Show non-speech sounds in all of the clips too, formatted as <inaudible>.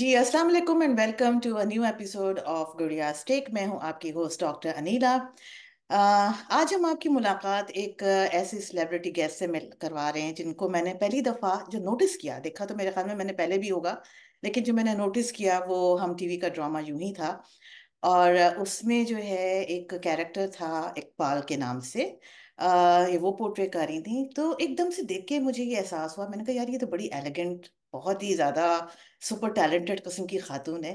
जी अस्सलाम वालेकुम and welcome to a new episode of गुड़िया स्टेक मैं हूं आपकी होस्ट डॉक्टर अनीला uh, आज हम आपकी मुलाकात एक ऐसी सेलिब्रिटी गेस्ट से मिल करवा रहे हैं जिनको मैंने पहली दफ़ा जो नोटिस किया देखा तो मेरे ख्याल में मैंने पहले भी होगा लेकिन जो मैंने नोटिस किया वो हम टीवी का ड्रामा यूं ही था और उसमें जो है एक कैरेक्टर था इकबाल के नाम से आ, ये वो पोर्ट्रे कर रही थी तो एकदम से देख के मुझे ये एहसास हुआ मैंने कहा यार ये तो बड़ी एलिगेंट बहुत ही ज़्यादा सुपर टैलेंटेड किस्म की खातून है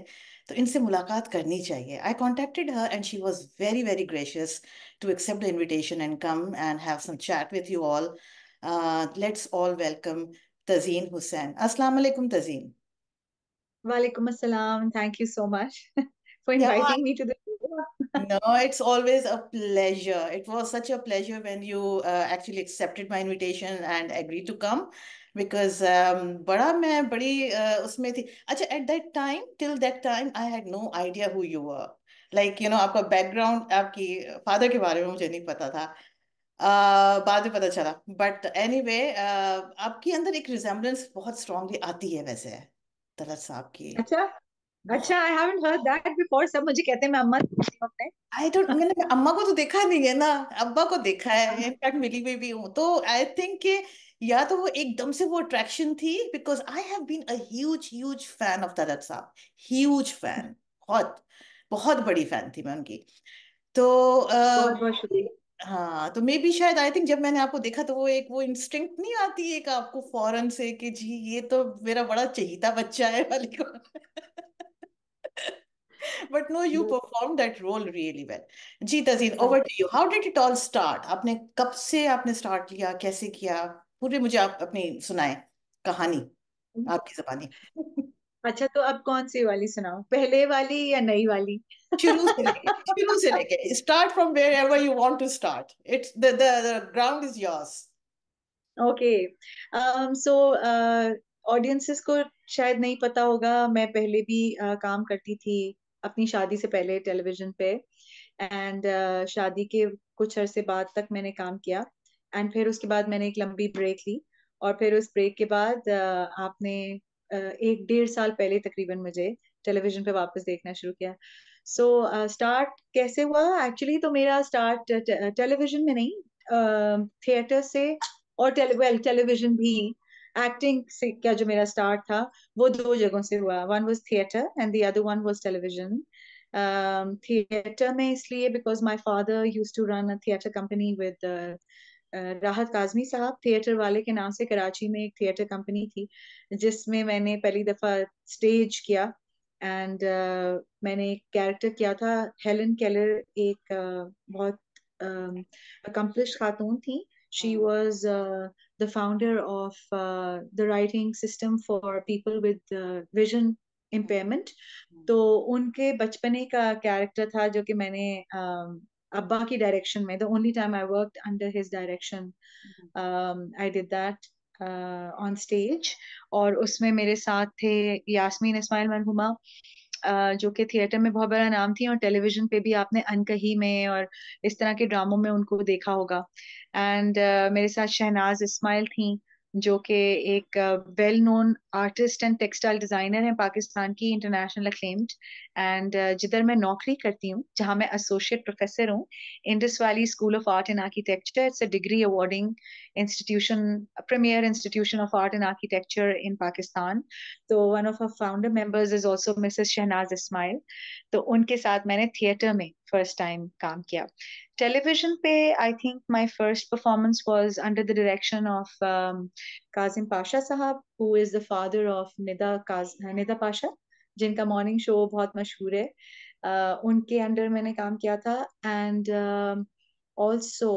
तो इनसे मुलाकात करनी चाहिए I contacted her and she was very very gracious to accept the invitation and come and have some chat with you all let's all welcome Tazeen Hussain अस्सलाम वालेकुम तजीन वालेकुम अस्सलाम thank you so much for inviting me to me no, it's always a pleasure. It was such a pleasure when you uh, actually accepted my invitation and agreed to come because um, bada main badi, uh, usme thi. Achha, at that time till that time I had no idea who you were like you know your background your father के बारे में मुझे नहीं पता uh, बाद में पता चला बट एनी वे आपके अंदर एक रिजेम्बलेंस बहुत स्ट्रॉन्गली आती है वैसे तलत साहब की अच्छा अच्छा I haven't heard that before. सब मुझे कहते हैं मैं अम्मा से I don't मैंने अम्मा को तो देखा नहीं है ना अब्बा को देखा है हाँ। in fact मिली हुई भी हूँ तो I think कि या तो वो एकदम से वो अट्रैक्शन थी because I have been a huge huge fan of Talat साहब ह्यूज फैन बहुत बहुत बड़ी फैन थी मैं उनकी तो हाँ तो मे बी शायद आई थिंक जब मैंने आपको देखा तो वो एक वो इंस्टिंक्ट नहीं आती एक आपको फॉरन से कि जी ये तो मेरा बड़ा चहीता बच्चा है वाली को <laughs> but no you performed that role really well jeeta zin over to you how did it all start आपने कब से आपने स्टार्ट किया कैसे किया पूरे मुझे आप अपनी सुनाए कहानी हम्म। आपकी जबानी अच्छा तो अब कौन सी वाली सुनाऊं पहले वाली या नई वाली शुरू से शुरू से लेके start from where ever you want to start it's the the ground is yours okay so audiences को शायद नहीं पता होगा मैं पहले भी uh, काम करती थी अपनी शादी से पहले टेलीविजन पे एंड uh, शादी के कुछ अरसे बाद तक मैंने काम किया एंड फिर उसके बाद मैंने एक लंबी ब्रेक ली और फिर उस ब्रेक के बाद uh, आपने uh, एक डेढ़ साल पहले तकरीबन मुझे टेलीविजन पे वापस देखना शुरू किया सो so, स्टार्ट uh, कैसे हुआ एक्चुअली तो मेरा स्टार्ट टेलीविजन uh, में नहीं थिएटर uh, से और टेली well, टेलीविजन भी एक्टिंग से क्या जो मेरा स्टार्ट था वो दो जगहों से हुआ one was theatre and the other one was television theatre में इसलिए because my father use to run theatre company with Rahat Kazmi साहब थिएटर वाले के नाम से कराची में एक थिएटर कंपनी थी जिसमें मैंने पहली दफा स्टेज किया एंड uh, मैंने एक कैरेक्टर किया था हेलन केलर एक uh, बहुत अकम्पलिश uh, खातून थी She hmm. was uh, the founder of uh, the writing system for people with uh, vision impairment. Hmm. तो उनके बचपने का कैरेक्टर था जो कि मैंने um, अब्बा की डायरेक्शन में the only time I work under his direction I did that on stage और उसमें मेरे साथ थे यास्मीन इस्माइल मनहुमा जो कि थिएटर में बहुत बड़ा नाम थी और टेलीविजन पे भी आपने अनकही में और इस तरह के ड्रामों में उनको देखा होगा एंड uh, मेरे साथ शहनाज इस्माइल थी जो कि एक well known artist and textile designer हैं पाकिस्तान की इंटरनेशनल अक्लेम्ड एंड जिधर मैं नौकरी करती हूँ जहाँ मैं एसोसिएट प्रोफेसर हूँ Indus valley school of art and architecture it's a degree awarding institution premier institution of art and architecture in Pakistan तो one of our founder members is also Mrs Shahnaz Ismail तो उनके साथ मैंने थिएटर में फर्स्ट टाइम काम किया television पे I think my first performance was under the direction of Kazim Pasha साहब who is the father of Nida काज निदा पाशा जिनका मॉर्निंग शो बहुत मशहूर है uh, उनके अंडर मैंने काम किया था एंड ऑल्सो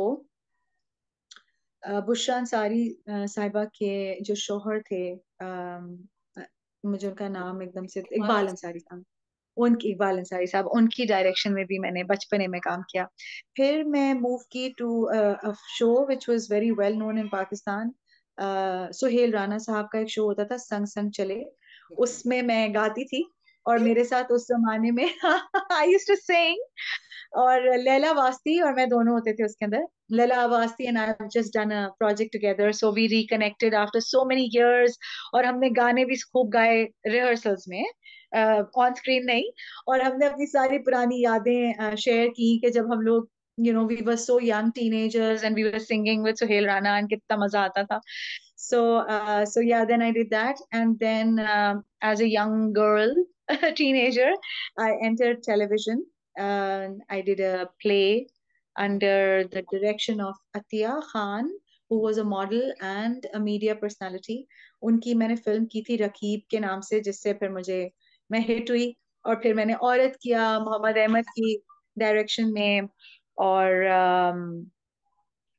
बुशरा अंसारी साहिबा के जो शोहर थे uh, मुझे उनका नाम एकदम से इकबाल अंसारी साहब उनकी इकबाल अंसारी साहब उनकी डायरेक्शन में भी मैंने बचपने में काम किया फिर मैं मूव की to show which was very well known in Pakistan Suhail Rana साहब का एक शो होता था संग संग चले उसमें मैं गाती थी और मेरे साथ उस जमाने में आई यूज टू सिंग और लैला वास्ती और मैं दोनों होते थे उसके अंदर Laila Wasti and I have just done a project together so we reconnected after so many years और हमने गाने भी खूब गाए रिहर्सल्स में ऑन स्क्रीन नहीं और हमने अपनी सारी पुरानी यादें शेयर की कि जब हम लोग you know we were so young teenagers and we were singing with Suhail Rana and कितना मजा आता था so so yeah then I did that and then as a young girl teenager I enter television I did a play under the direction of Atiya Khan who was a model and a media personality उनकी मैंने film की थी रकीब के नाम से जिससे फिर मुझे uh, मैं हिट हुई और फिर मैंने औरत किया मोहम्मद अहमद की डायरेक्शन में और um,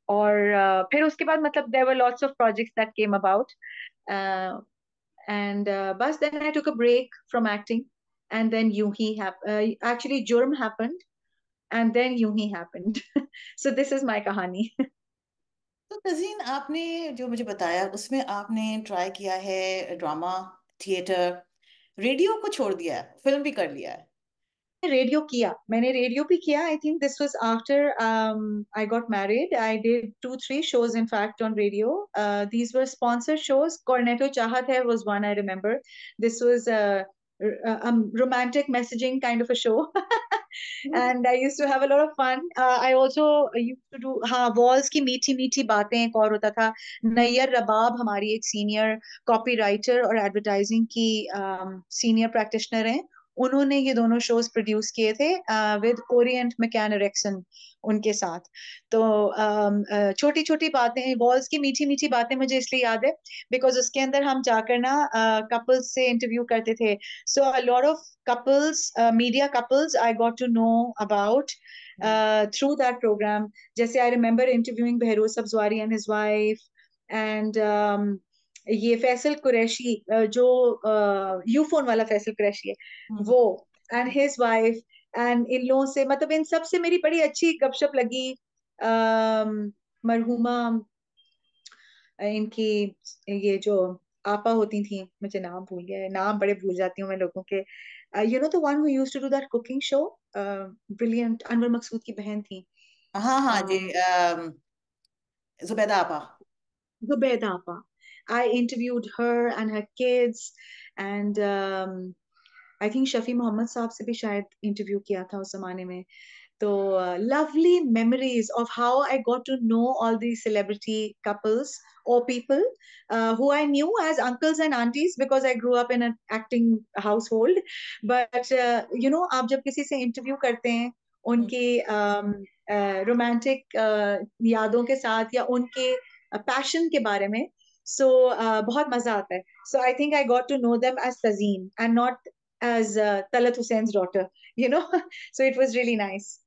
और uh, फिर उसके बाद मतलब there were lots of projects that came about and बस then I took a break from acting and then you he actually uh, Jurm Jurm happened, and then Yuhi happened. <laughs> so this is my kahani. तो तजीन आपने जो मुझे बताया उसमें आपने try किया है ड्रामा थिएटर रेडियो को छोड़ दिया है फिल्म भी कर लिया है रेडियो किया मैंने रेडियो भी किया I think this was after I got married I did two three shows in fact on radio these were sponsored shows Cornetto Chahat है was one I remember this was uh, um, romantic messaging kind of a show. mm-hmm. and I used to have a lot of fun. Uh, I also used to do ha walls ki meethi meethi baatein ek aur hota tha nayar rabab hamari ek senior copywriter aur advertising ki um, senior practitioner hain उन्होंने ये दोनों shows produce किए थे with Orient मैकेन उनके साथ तो um, uh, छोटी छोटी बातें बॉल्स की मीठी मीठी बातें मुझे इसलिए याद है बिकॉज उसके अंदर हम जाकर ना कपल्स uh, से इंटरव्यू करते थे so lot of couples media couples I got to know about through that program जैसे I remember interviewing Behroze Sabzwari and his wife and ये फैसल कुरैशी जो यूफोन वाला फैसल कुरैशी है हम्म। वो एंड हिज वाइफ एंड इन लोगों से मतलब इन सब से मेरी बड़ी अच्छी गपशप लगी मरहुमा इनकी ये जो आपा होती थी मुझे नाम भूल गया नाम बड़े भूल जाती हूँ मैं लोगों के you know the one who used to do that cooking show brilliant Anwar Maqsood की बहन थी हाँ हाँ जी जुबैदा आपा जुबैदा आपा I interviewed her and her kids and um, I think Shafi Muhammad Saab se bhi shayad interview kiya tha us zamane mein. So uh, lovely memories of how I got to know all these celebrity couples or people uh, who I knew as uncles and aunties because I grew up in an acting household. But uh, you know, aap jab kisi se interview karte hain, unke romantic uh, yaadon ke saath ya passion ke baare mein, so so, uh, बहुत मजा आता है so I think I got to know them as Tajeen and not as Talat Hussain daughter you know so it was really nice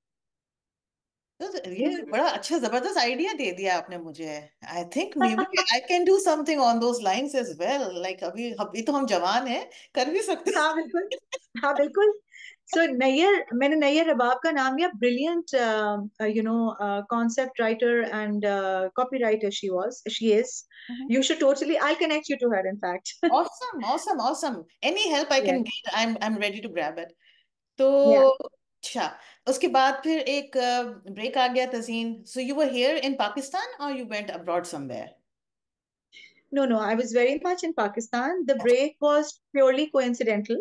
तो ये बड़ा अच्छा जबरदस्त idea दे दिया आपने मुझे I think maybe I can do something on those lines as well like अभी अभी तो हम जवान हैं कर भी सकते हैं हाँ बिल्कुल हाँ बिल्कुल so Nair, मैंने नैयर रबाब का नाम लिया brilliant um, uh, you know uh, concept writer and uh, copywriter she was she is mm-hmm. you should totally I'll connect you to her in fact <laughs> awesome awesome awesome any help I can get I'm I'm ready to grab it So. yeah. अच्छा उसके बाद फिर एक break uh, आ गया Tajeen So you were here in Pakistan, or you went abroad somewhere? no, no, I was very much in Pakistan. The break was purely coincidental.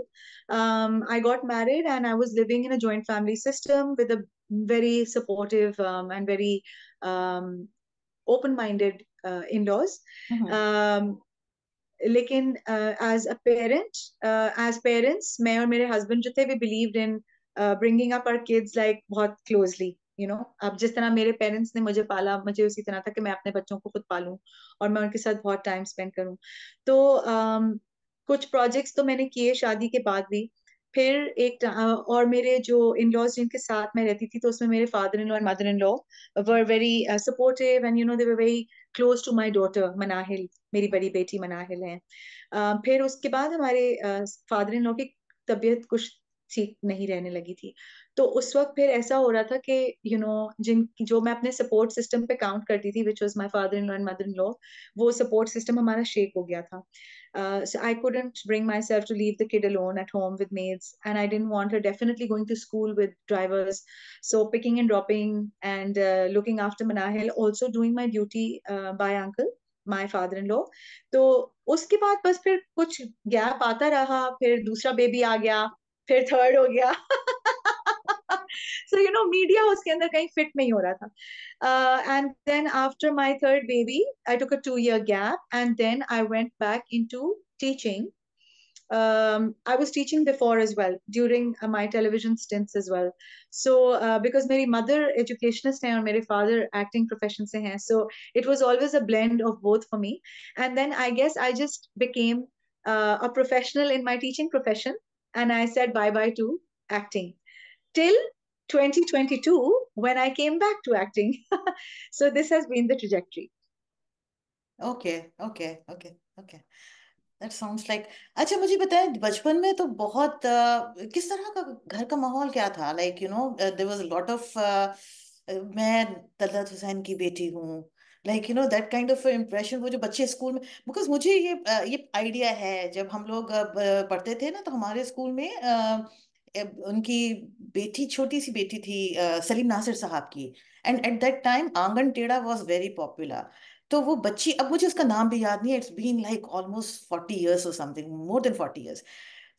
Um, I got married and I was living in a joint family system with a very supportive um, and very um, open minded uh, in laws. Mm-hmm. Um, लेकिन as a parent as parents मैं और मेरे husband जो थे we believed in bringing up our kids like बहुत closely you know अब जिस तरह मेरे पेरेंट्स ने मुझे पाला मुझे उसी तरह था कि मैं अपने बच्चों को खुद पालूं और मैं उनके साथ बहुत टाइम स्पेंड करूं तो um, कुछ प्रोजेक्ट्स तो मैंने किए शादी के बाद भी फिर एक और मेरे जो इन लॉज जिनके साथ मैं रहती थी तो उसमें मेरे father in law and mother in law were very supportive and you know they were very close to my daughter Manahil मेरी बड़ी बेटी मनाहिल है फिर उसके बाद हमारे फादर इन लॉ की तबीयत कुछ ठीक नहीं रहने लगी थी तो उस वक्त फिर ऐसा हो रहा था कि यू नो जिन जो मैं अपने सपोर्ट सिस्टम पे काउंट करती थी which was my father in law and mother in law वो सपोर्ट सिस्टम हमारा शेक हो गया था I couldn't bring myself to leave the kid alone at home with maids and I didn't want definitely going to school with drivers so picking and dropping and looking after Manahil also doing my duty by uncle my father in law तो उसके बाद बस फिर कुछ gap आता रहा फिर दूसरा बेबी आ गया फिर थर्ड हो गया सो यू नो मीडिया उसके अंदर कहीं फिट नहीं हो रहा था and then after my third baby I took a two year gap and then I went back into teaching um, I was teaching before as well during uh, my television stints as well. So uh, because my mother educationist and my father acting profession se hai, so it was always a blend of both for me. And then I guess I just became uh, a professional in my teaching profession and I said bye bye to acting till 2022 when I came back to acting. <laughs> so this has been the trajectory. Okay, okay, okay, okay. That sounds like अच्छा मुझे बताएं बचपन में तो बहुत uh, किस तरह का घर का माहौल क्या था like you know there was a lot of मैं तलत हुसैन की बेटी हूँ like you know that kind of impression वो जो बच्चे स्कूल में बिकॉज मुझे ये ये आइडिया है जब हम लोग पढ़ते थे ना तो हमारे स्कूल में उनकी बेटी छोटी सी बेटी थी सलीम नासिर साहब की एंड एट दैट टाइम आंगन टेढ़ा वॉज वेरी पॉपुलर तो वो बच्ची अब मुझे उसका नाम भी याद नहीं है it's been like almost forty years और something more than forty years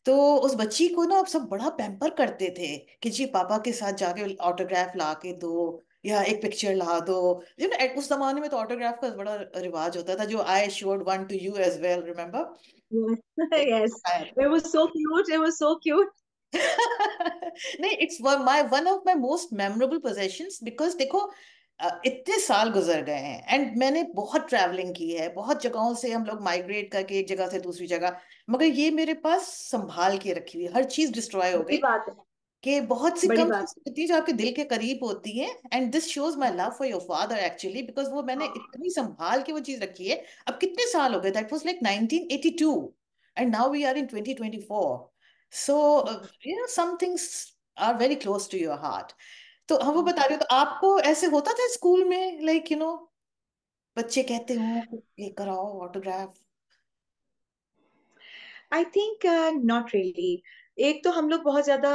तो उस बच्ची को ना अब सब बड़ा पैम्पर करते थे कि जी पापा के साथ जाके ऑटोग्राफ ला के दो या एक पिक्चर ला दो यू नो उस जमाने में तो ऑटोग्राफ का बड़ा रिवाज होता था जो I showed one to you as well remember नहीं it's my one of my most memorable possessions because देखो इतने साल गुजर गए हैं एंड मैंने बहुत ट्रैवलिंग की है बहुत जगहों से हम लोग माइग्रेट करके एक जगह से दूसरी जगह मगर ये मेरे पास संभाल के रखी हुई हर चीज डिस्ट्रॉय हो गई कि बहुत सी कम होती है जो आपके दिल के करीब होती है and this shows my love for your father actually because वो मैंने हाँ। इतनी संभाल के वो चीज रखी है अब कितने साल हो गए that was like 1982 and now we are in 2024 so you know some things are very close to your heart तो हम हाँ, वो हाँ। बता रहे हो तो आपको ऐसे होता था स्कूल में लाइक यू नो बच्चे कहते हो ये कराओ autograph I think not really एक तो हम लोग बहुत ज्यादा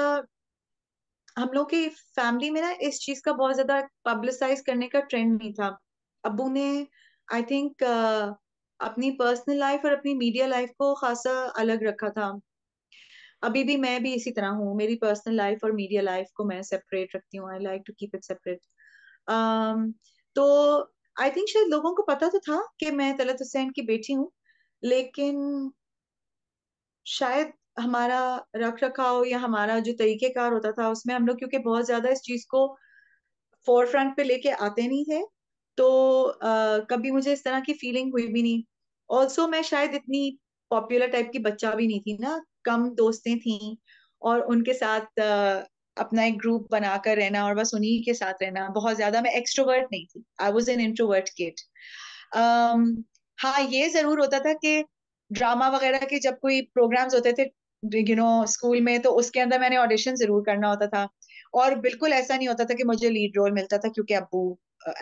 हम लोग की फैमिली में ना इस चीज का बहुत ज्यादा पब्लिसाइज करने का ट्रेंड नहीं था अबू ने आई थिंक uh, अपनी पर्सनल लाइफ और अपनी मीडिया लाइफ को खासा अलग रखा था अभी भी मैं भी इसी तरह हूँ मेरी पर्सनल लाइफ और मीडिया लाइफ को मैं सेपरेट रखती हूँ I like to keep it separate तो आई थिंक शायद लोगों को पता तो था कि मैं तलत हुसैन की बेटी हूँ लेकिन शायद हमारा रख रखाव या हमारा जो तरीकेकार होता था उसमें हम लोग क्योंकि बहुत ज्यादा इस चीज को फोर फ्रंट पे लेके आते नहीं थे तो आ, कभी मुझे इस तरह की फीलिंग हुई भी नहीं ऑल्सो मैं शायद इतनी पॉपुलर टाइप की बच्चा भी नहीं थी ना कम दोस्तें थी और उनके साथ आ, अपना एक ग्रुप बनाकर रहना और बस उन्हीं के साथ रहना बहुत ज्यादा मैं एक्सट्रोवर्ट नहीं थी I was an introvert kid हाँ ये जरूर होता था कि ड्रामा वगैरह के जब कोई प्रोग्राम्स होते थे यू नो स्कूल में तो उसके अंदर मैंने ऑडिशन जरूर करना होता था और बिल्कुल ऐसा नहीं होता था कि मुझे लीड रोल मिलता था क्योंकि अबू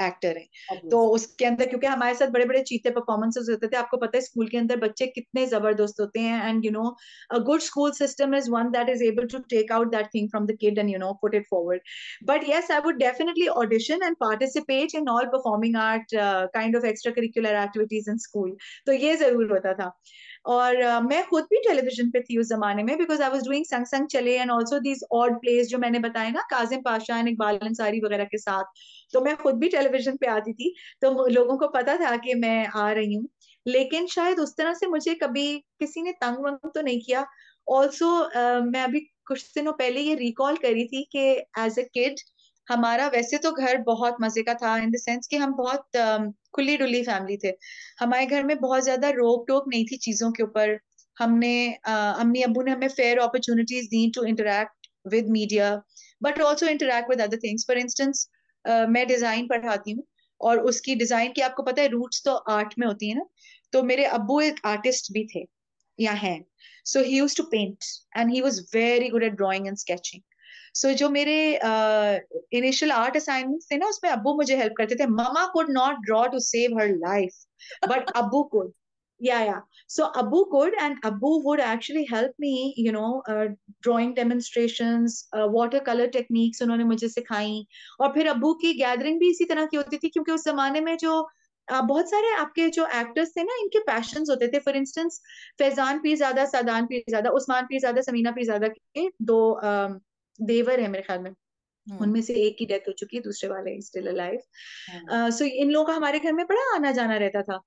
एक्टर है तो उसके अंदर क्योंकि हमारे साथ बड़े बड़े चीते परफॉर्मेंसेस होते थे आपको पता है स्कूल के अंदर बच्चे कितने जबरदस्त होते हैं and you know a good school system is one that is able to take out that thing from the kid and you know put it forward but yes I would definitely audition and participate in all performing art kind of extracurricular activities in school तो ये जरूर होता था और uh, मैं खुद भी television पे थी उस जमाने में बिकॉज आई वॉज डूइंग संग संग चले and also these odd place जो मैंने बताया ना काजिम पाशा एंड इकबाल अंसारी वगैरह के साथ तो मैं खुद भी टेलीविजन पे आती थी तो लोगों को पता था कि मैं आ रही हूँ लेकिन शायद उस तरह से मुझे कभी किसी ने तंग वंग तो नहीं किया ऑल्सो uh, मैं अभी कुछ दिनों पहले ये रिकॉल करी थी कि एज अ किड हमारा वैसे तो घर बहुत मजे का था इन द सेंस कि हम बहुत um, खुली डुली फैमिली थे हमारे घर में बहुत ज्यादा रोक टोक नहीं थी चीजों के ऊपर हमने uh, अम्मी अबू ने हमें फेयर अपॉर्चुनिटीज दी to interact with media but also interact with other things for instance मैं डिजाइन पढ़ाती हूँ और उसकी डिजाइन की आपको पता है रूट्स तो आर्ट में होती है ना तो मेरे अबू एक आर्टिस्ट भी थे या हैं so he used to paint and he was very good at drawing and sketching so जो मेरे इनिशियल आर्ट असाइनमेंट थे ना उसमें अबू मुझे हेल्प करते थे mama could not draw to save her life but अबू कुड या या सो अबू कुड एंड अबू would actually help me you know drawing demonstration demonstrations colour uh, techniques उन्होंने मुझे सिखाई और फिर अबू की गैदरिंग भी इसी तरह की होती थी क्योंकि उस जमाने में जो uh, बहुत सारे आपके जो एक्टर्स थे ना इनके पैशन होते थे फॉर इंस्टेंस फैजान पीरजादा सादान पीरजादा उस्मान पीरजादा समीना ज्यादा के दो uh, देवर है मेरे ख्याल में हम्म। उनमें से एक की डेथ हो चुकी है दूसरे वाले स्टिल अलाइव सो इन लोगों का हमारे घर में बड़ा आना जाना रहता था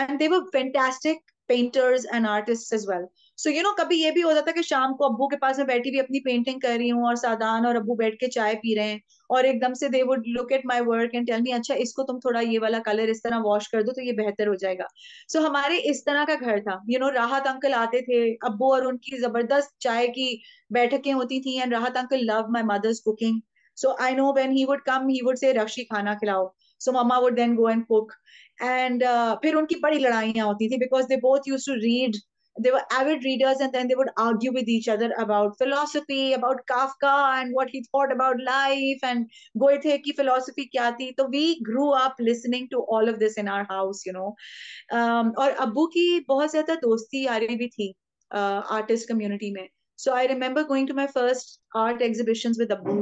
and they were fantastic painters and artist as well so you know कभी ये भी हो जाता है कि शाम को अब्बू के पास मैं बैठी हुई अपनी पेंटिंग कर रही हूँ और सादान और अब्बू बैठ के चाय पी रहे हैं और एकदम से they would look at my work and tell me अच्छा इसको तुम थोड़ा ये वाला कलर इस तरह वॉश कर दो तो ये बेहतर हो जाएगा सो so, हमारे इस तरह का घर था you you know know, Rahat uncle आते थे अब्बू और उनकी जबरदस्त चाय की बैठकें होती थी and Rahat uncle love my mother's cooking so I know when he would come he would say रक्षी खाना खिलाओ so mama would then go and cook एंड फिर उनकी बड़ी लड़ाइयाँ होती थी because they both used to read they were avid readers and then they would argue with each other about philosophy about kafka and what he thought about life and goethe ki philosophy kya thi so we grew up listening to all of this in our house you know um, aur abbu ki bahut zyada dosti aa rahi bhi thi uh, artist community mein so i remember going to my first art exhibitions with abbu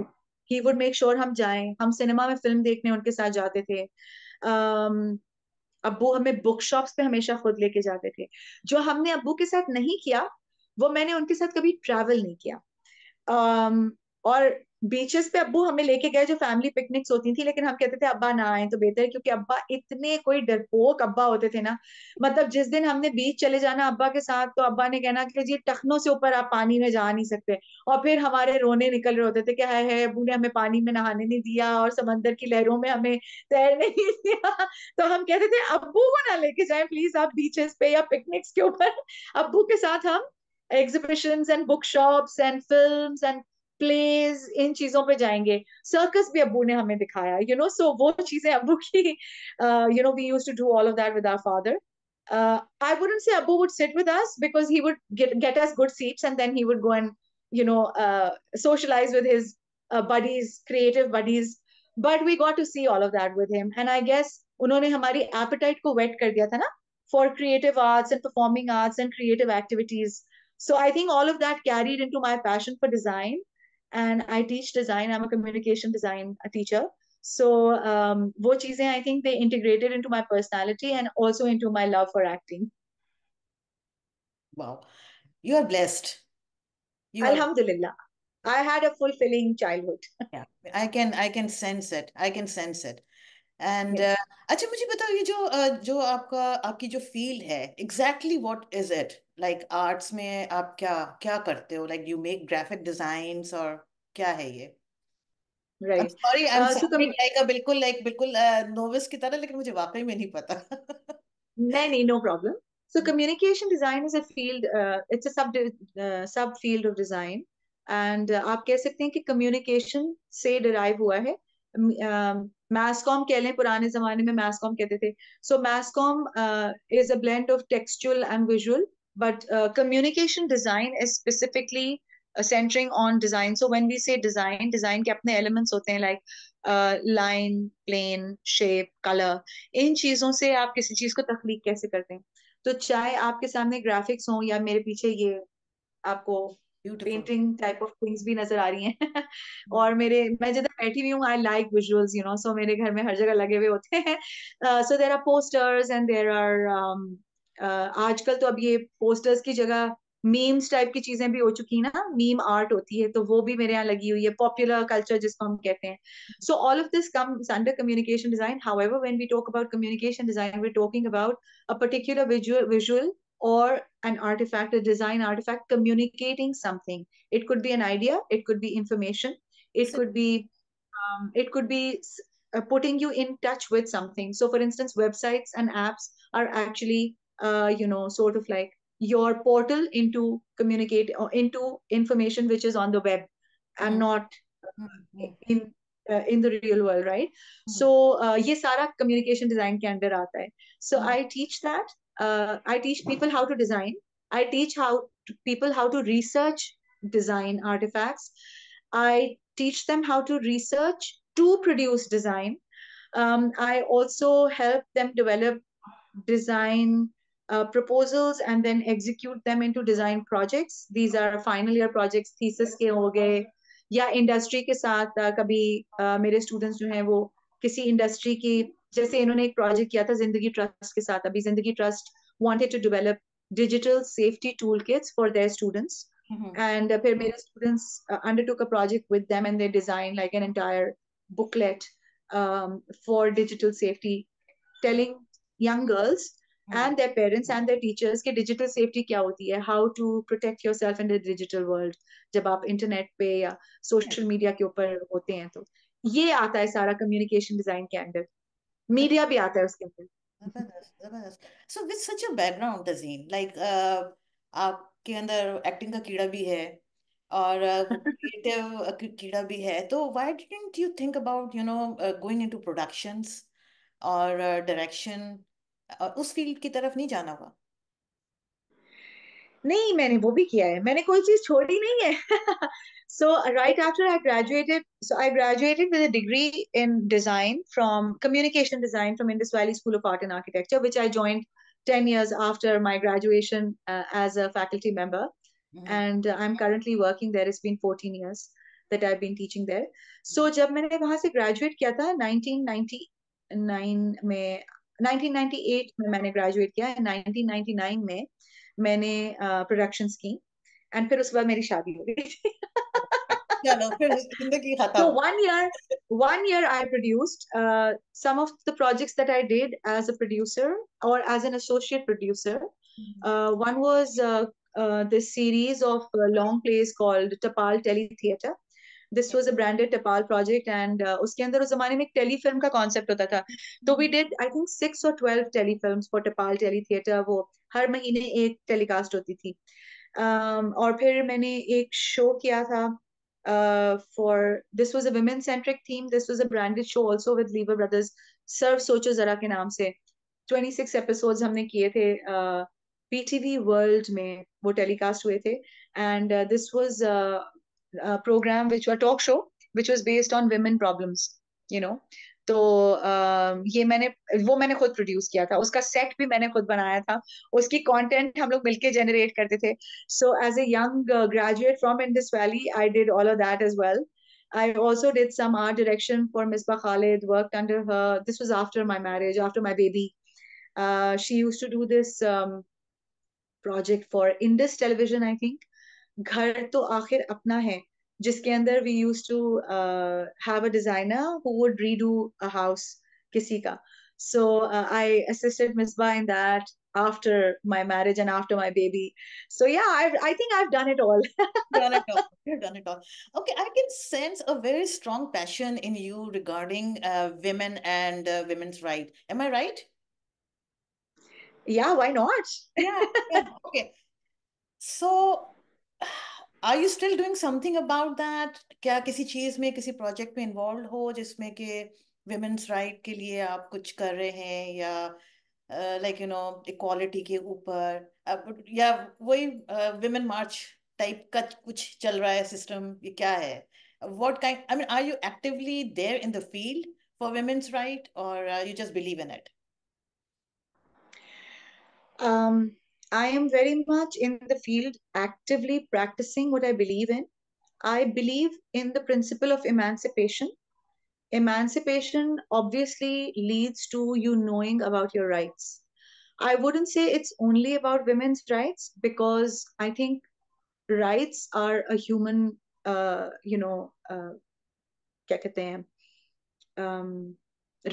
he would make sure hum jaye hum cinema mein film dekhne unke sath jaate the um, अबू हमें book shops पे हमेशा खुद लेके जाते थे जो हमने अबू के साथ नहीं किया वो मैंने उनके साथ कभी ट्रैवल नहीं किया um, और बीचेस पे अब्बू हमें लेके गए जो फैमिली पिकनिक्स होती थी लेकिन हम कहते थे अब्बा ना आए तो बेहतर क्योंकि अब्बा इतने कोई डरपोक अब्बा होते थे ना मतलब जिस दिन हमने बीच चले जाना अब्बा के साथ तो अब्बा ने कहना कि जी टखनों से ऊपर आप पानी में जा नहीं सकते और फिर हमारे रोने निकल रहे होते थे कि हाय हाय अबू ने हमें पानी में नहाने नहीं दिया और समंदर की लहरों में हमें तैर नहीं <laughs> दिया तो हम कहते थे अब्बू को ना लेके जाए प्लीज आप बीचेस पे या पिकनिक्स के ऊपर अबू के साथ हम exhibition and book shops and film and plays इन चीजों पे जाएंगे सर्कस भी अबू ने हमें दिखाया यू नो सो वो चीजें अबू की you know we use to do all of that with our father uh, I wouldn't say Abu would sit with us because he would get, get us good seats and then he would go and, you know, uh, socialize with his uh, buddies, creative buddies. But we got to see all of that with him. And I guess उन्होंने हमारी appetite को wet कर दिया था ना for creative arts and performing arts and creative activities. So I think all of that carried into my passion for design. and I teach design. I'm a communication design uh, teacher. So um, wo I think they integrated into my personality and also into my love for acting. Wow. You are blessed. You Alhamdulillah. Are... I had a fulfilling childhood. <laughs> yeah, I can I can sense it. I can sense it. And uh, अच्छा मुझे बताओ ये जो uh, जो आपका आपकी जो field है exactly what is like like, arts में आप क्या क्या करते हो like you make graphic design और क्या है ये सॉरी आई एम बिल्कुल लाइक बिल्कुल नोविस uh, की तरह लेकिन मुझे वाकई में नहीं पता नहीं नहीं no problem hmm. uh, uh, आप कह सकते हैं कि से हुआ है मैसकॉम um, कह लें पुराने जमाने में मैसकॉम कहते थे so masscom is a blend of textual and visual But uh, communication design is specifically uh, centering on design. So when we say design, design ke apne elements hote hain like uh, line plane shape color in cheezon se aap kisi cheez ko तख्लीक kaise karte hain to chahe aapke samne graphics ho ya mere piche ye aapko painting type of things भी नजर आ रही हैं और मेरे मैं जब बैठी हुई हूँ I like visuals you know so मेरे घर में हर जगह लगे हुए होते हैं so there are posters and there are आजकल तो अब ये पोस्टर्स की जगह मीम्स टाइप की चीजें भी हो चुकी ना मीम आर्ट होती है तो वो भी मेरे यहाँ लगी हुई है पॉपुलर कल्चर जिसको हम कहते हैं so all of this comes under communication design however when we talk about communication design we talking about a particular visual or an artifact, a design artifact communicating something. It could be an idea, it could be information, it could be um, it could be uh, putting you in touch with something. So, for instance, websites and apps are actually uh, you know, sort of like your portal into communicate or uh, into information which is on the web and hmm. not hmm. Uh, in uh, in the real world right hmm. so uh, ye sara communication design ke under aata hai so i teach that uh, i teach people how to design i teach how to, people how to research design artifacts i teach them how to research to produce design um, i also help them develop design uh, proposals and then execute them into design projects. These are final year projects, thesis ke हो गए industry ke saath. uh, कभी uh, students jo hain, wo kisi industry ki. Jaise inhone ek project किया tha, Zindagi trust ke saath. अभी Zindagi trust wanted to develop digital safety toolkits for their students. Mm-hmm. And uh, फिर students uh, undertook a project with them and they designed like an entire booklet um, for digital safety, telling young girls and their parents and their teachers के digital safety क्या होती है how to protect yourself in the digital world जब आप internet पे या social media के ऊपर होते हैं तो ये आता है सारा कम्युनिकेशन डिजाइन के अंदर मीडिया भी आता है उसके अंदर so with such a background Tajeen like आपके अंदर एक्टिंग का कीड़ा भी है और uh, <laughs> uh, क्रिएटिव कीड़ा भी है तो why didn't you think about you know going into productions और डायरेक्शन और उस फील्ड की तरफ नहीं जाना हुआ नहीं मैंने वो भी किया है मैंने कोई चीज छोड़ी नहीं है so right after I graduated so I graduated with a degree in design from communication design from Indus valley school of art and Architecture which I joined ten years after my graduation as a faculty member and I am currently working there is been fourteen years that I been teaching there सो जब मैंने वहां से graduate किया था nineteen ninety nine में 1998 में मैंने ग्रेजुएट किया 1999 में मैंने प्रोडक्शंस uh, की एंड फिर उसके बाद मेरी शादी हो गई Tapal tele theatre this was a branded Tapal project and उसके अंदर उस जमाने में एक टेलीफिल्म का कॉन्सेप्ट होता था तो we did I think six और twelve telefilm for Tapal tele theatre वो हर महीने एक टेलीकास्ट होती थी um, और फिर मैंने एक शो किया था uh, for this was a women centric theme this was a branded show also with lever brothers serve socho zara ke naam se 26 episodes हमने किए थे पीटीवी uh, वर्ल्ड में वो टेलीकास्ट हुए थे and this was program uh, which was talk show which was based on women problem problems you know तो um, ये मैंने वो मैंने खुद प्रोड्यूस किया था उसका सेट भी मैंने खुद बनाया था उसकी कंटेंट हम लोग मिलकर जनरेट करते थे so as a young graduate from in this valley I did all of that as well I also did some art direction for Misbah Khalid work under her this was after my marriage after my baby she use to do this project for Indus television I think घर तो आखिर अपना है जिसके अंदर we use to have a designer who would redo a house किसी का so I assisted Misbah in that after my marriage and after my baby so yeah i i think i've done it all <laughs> done it all you've done it all okay i can sense a very strong passion in you regarding uh, women and uh, women's right am i right yeah why not yeah, yeah. <laughs> okay so are you still doing something about that क्या किसी चीज में किसी project में involve हो जिसमें कि women's right के लिए आप कुछ कर रहे हैं या लाइक यू नो इक्वालिटी के ऊपर या वही विमेन मार्च टाइप का कुछ चल रहा है सिस्टम ये क्या है what kind I mean are you actively there in the field for women's right और you just believe in it um I am very much in the field actively practicing what I believe in. I believe in the principle of emancipation. Emancipation obviously leads to you knowing about your rights. I wouldn't say it's only about women's rights because I think rights are a human, uh, you know, uh, क्या कहते हैं um,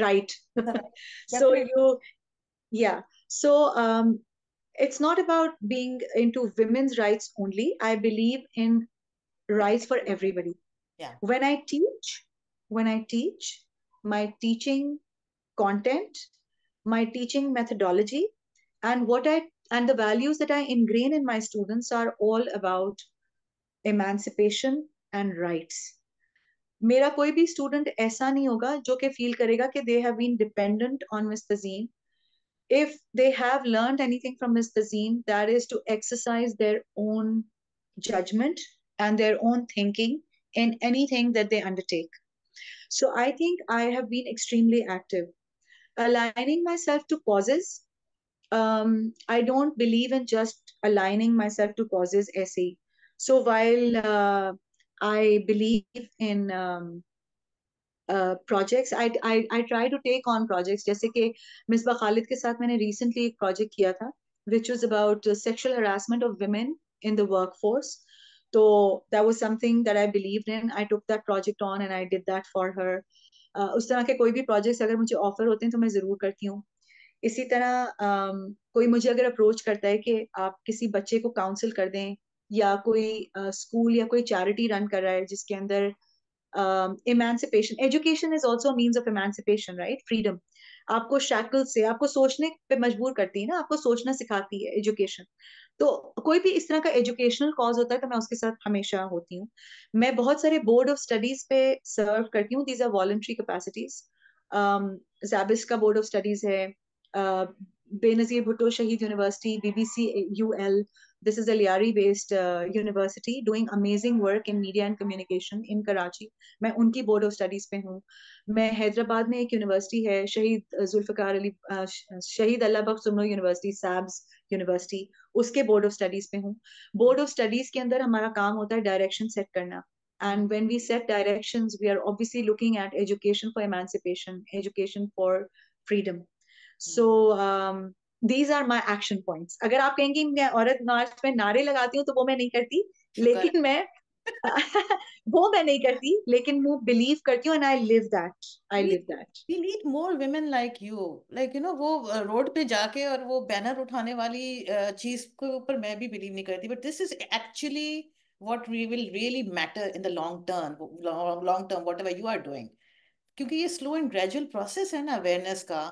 right. <laughs> so you, yeah. So um, it's not about being into women's rights only. I believe in rights for everybody. Yeah. When I teach, when I teach, my teaching content, my teaching methodology, and what I and the values that I ingrain in my students are all about emancipation and rights. मेरा कोई भी student ऐसा नहीं होगा जो कि feel करेगा कि they have been dependent on miss Tazeen if they have learned anything from Miss Tazeen, that is to exercise their own judgment and their own thinking in anything that they undertake. So I think I have been extremely active, aligning myself to causes. Um, I don't believe in just aligning myself to causes essay. So while uh, I believe in um, projects I I try to take on projects जैसे कि मिसबा खालिद के साथ मैंने recently एक project किया था which was about sexual harassment of women in the work force तो that was something that I believe in I took that project on and I did that for her उस तरह के कोई भी projects अगर मुझे ऑफर होते हैं तो मैं ज़रूर करती हूँ इसी तरह um, कोई मुझे अगर अप्रोच करता है कि आप किसी बच्चे को काउंसिल कर दें या कोई स्कूल uh, या कोई चैरिटी रन कर रहा है जिसके अंदर uh, um, emancipation. Education is also a means of emancipation, right? Freedom. आपको शैकल से आपको सोचने पे मजबूर करती है ना आपको सोचना सिखाती है एजुकेशन तो कोई भी इस तरह का एजुकेशनल कॉज होता है तो मैं उसके साथ हमेशा होती हूँ मैं बहुत सारे बोर्ड ऑफ स्टडीज पे सर्व करती हूँ these are voluntary capacities SZABIST का बोर्ड ऑफ स्टडीज है Benazir Bhutto Shaheed university BBC L This is a Liari based uh, university doing amazing work in media and communication in Karachi. main unki board of studies pe hu main hyderabad mein ek university hai shahid zulfikar ali uh, shahid allah Bakhsh Soomro university SABS university uske board of studies pe hu board of studies ke andar hamara kaam hota hai direction set karna and when we set directions we are obviously looking at education for emancipation education for freedom so um, these are my action point अगर आप कहेंगे मैं औरत नाच में नारे लगाती हूँ तो वो मैं नहीं करती लेकिन मैं <laughs> वो मैं नहीं करती लेकिन वो बिलीव करती हूँ and I live that I live that we need more women like you like you know वो रोड पे जाके और वो बैनर उठाने वाली चीज के ऊपर मैं भी बिलीव नहीं करती but this is actually what we will really matter in the long term long term term ever you are doing क्योंकि ये स्लो एंड ग्रेजुअल प्रोसेस है ना अवेयरनेस का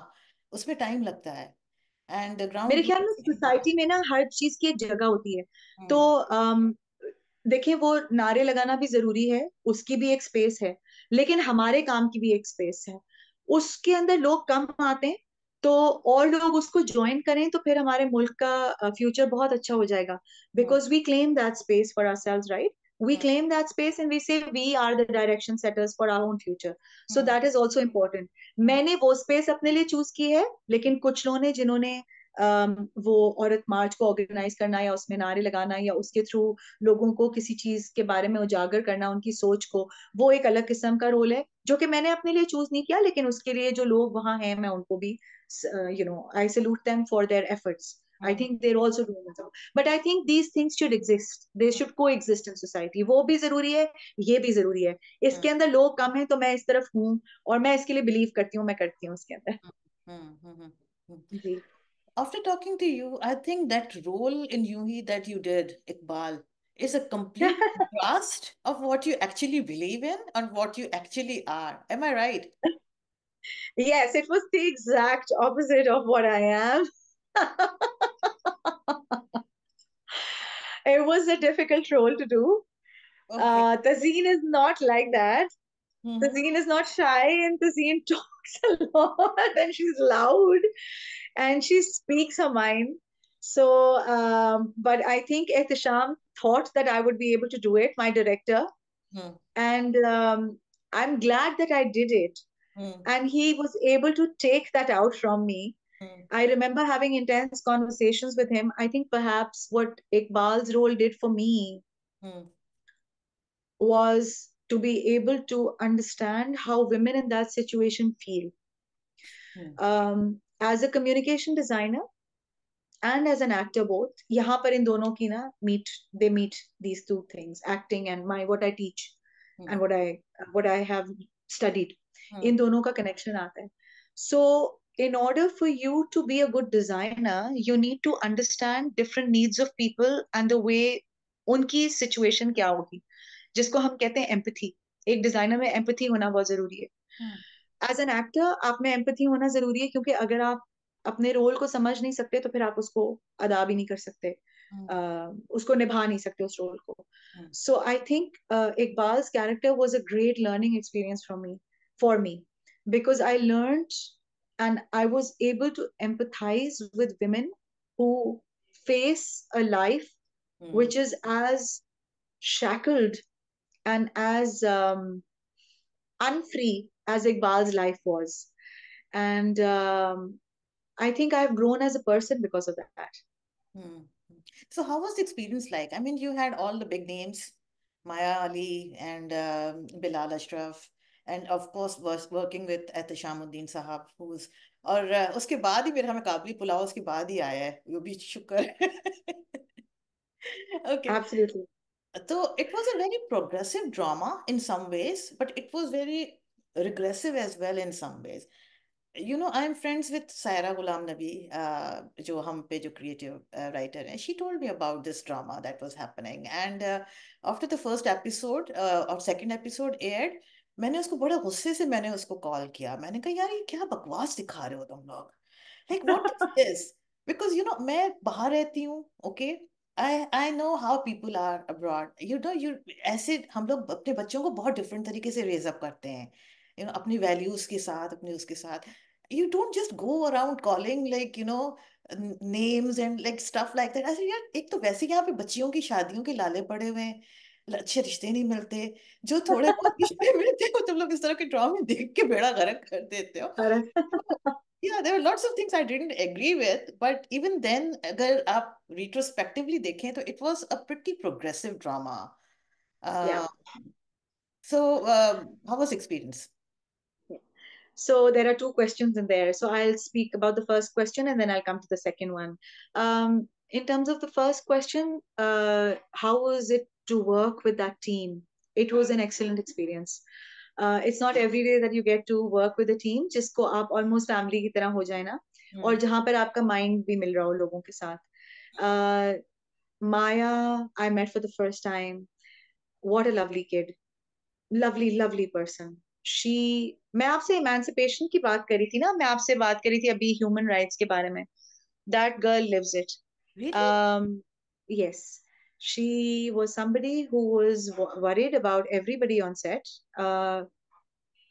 उसमें टाइम लगता है एंड मेरे ख्याल में सोसाइटी में ना हर चीज की एक जगह होती है hmm. तो um, वो नारे लगाना भी जरूरी है उसकी भी एक स्पेस है लेकिन हमारे काम की भी एक स्पेस है उसके अंदर लोग कम आते हैं तो और लोग उसको ज्वाइन करें तो फिर हमारे मुल्क का फ्यूचर बहुत अच्छा हो जाएगा because we claim that space for ourselves right we claim that space and we say we are the direction setters for our own future so hmm. that is also important मैंने वो space अपने लिए choose की है लेकिन कुछ लोगों ने जिन्होंने um, वो औरत मार्च को ऑर्गेनाइज करना या उसमें नारे लगाना या उसके थ्रू लोगों को किसी चीज के बारे में उजागर करना उनकी सोच को वो एक अलग किस्म का रोल है जो कि मैंने अपने लिए चूज नहीं किया लेकिन उसके लिए जो लोग वहां हैं मैं उनको भी you know I salute them for their efforts I think they're also doing that. But I think these things should exist. They should coexist in society. वो भी जरूरी है ये भी जरूरी है इसके अंदर लोग कम है तो मैं इस तरफ हूँ और मैं इसके लिए बिलीव करती हूँ मैं करती हूँ इसके अंदर After talking to you, I think that role in Yuhi that you did, Iqbal, is a complete <laughs> contrast of what you actually believe in and what you actually are. Am I right? <laughs> yes, it was the exact opposite of what I am it was a difficult role to do. Okay. Uh, is not like that. mm hmm is not shy and Tazeen <laughs> talks a lot and she's loud and she speaks her mind. So, um, but I think Ehtisham thought that I would be able to do it, my director. Mm. And um, I'm glad that I did it. Mm. And he was able to take that out from me I remember having intense conversations with him. I think perhaps what Iqbal's role did for me mm. was to be able to understand how women in that situation feel. Mm. Um, as a communication designer and as an actor both, yahan par in dono ki na meet they meet these two things, acting and my what I teach mm. and what I what I have studied. Hmm. In dono ka connection aata hai. So in order for you to be a good designer, you need to understand different needs of people and the way unki situation kya hogi. Jisko hum kehte hain empathy. Ek designer mein empathy hona bahut zaruri hai. As an actor, aap mein empathy hona zaruri hai kyunki agar aap apne role ko samajh nahi sakte to phir aap usko ada bhi nahi kar sakte. Uh, उसको निभा नहीं सकते उस role को so I think Iqbal character was a great learning experience from me for me because I learn and I was able to empathize with women who face a life mm. which is as shackled and as um, unfree as Iqbal's life was. And um, I think I've grown as a person because of that. Mm. So, how was the experience like? I mean, you had all the big names Maya Ali and um, Bilal Ashraf and of course working with Ehteshamuddin sahab whose और उसके बाद ही फिर हमें काबली पुलाव उसके बाद ही आया है वो भी शुक्र ओके एब्सोल्युटली तो it was a very progressive drama in some ways but it was very regressive as well in some ways you know I am friends with Saira Ghulam Nabi जो हम पे जो क्रिएटिव राइटर हैं she told me about this drama that was happening and after the first episode और second episode aired मैंने उसको बड़े गुस्से से मैंने उसको कॉल किया मैंने कहा यार ये क्या बकवास दिखा रहे हो तुम लोग like what is this because you know मैं बाहर रहती हूँ okay I I know how people are abroad you know you ऐसे हम लोग अपने बच्चों को बहुत डिफरेंट तरीके से रेज अप करते हैं यू नो अपनी वैल्यूज के साथ अपने उसके साथ you don't just go around calling like you know names and like stuff like that ऐसे यार एक तो वैसे यहाँ पे बच्चियों की शादियों के लाले पड़े हुए हैं अच्छे रिश्ते नहीं मिलते जो थोड़े बहुत <laughs> रिश्ते मिलते हैं तुम लोग इस तरह के ड्रामे देख के बेड़ा गर्क कर देते हो <laughs> yeah there were lots of things i didn't agree with but even then agar aap retrospectively dekhen to it was a pretty progressive drama uh, yeah. so uh, how was experience so there are two questions in there so i'll speak about the first question and then i'll come to the second one um, in terms of the first question uh, how was it to work with that team. It was an excellent experience. Uh, it's not every day that you get to work with a team jisko aap almost family ki tarah ho jaye na aur jahan par aapka mind bhi mil raha ho logon ke sath uh, Maya I met for the first time what a lovely kid lovely lovely person she मैं आपसे emancipation की बात करी थी ना मैं आपसे बात करी थी अभी human rights के बारे में that girl lives it really? um, yes she was somebody who was worried about everybody on set uh,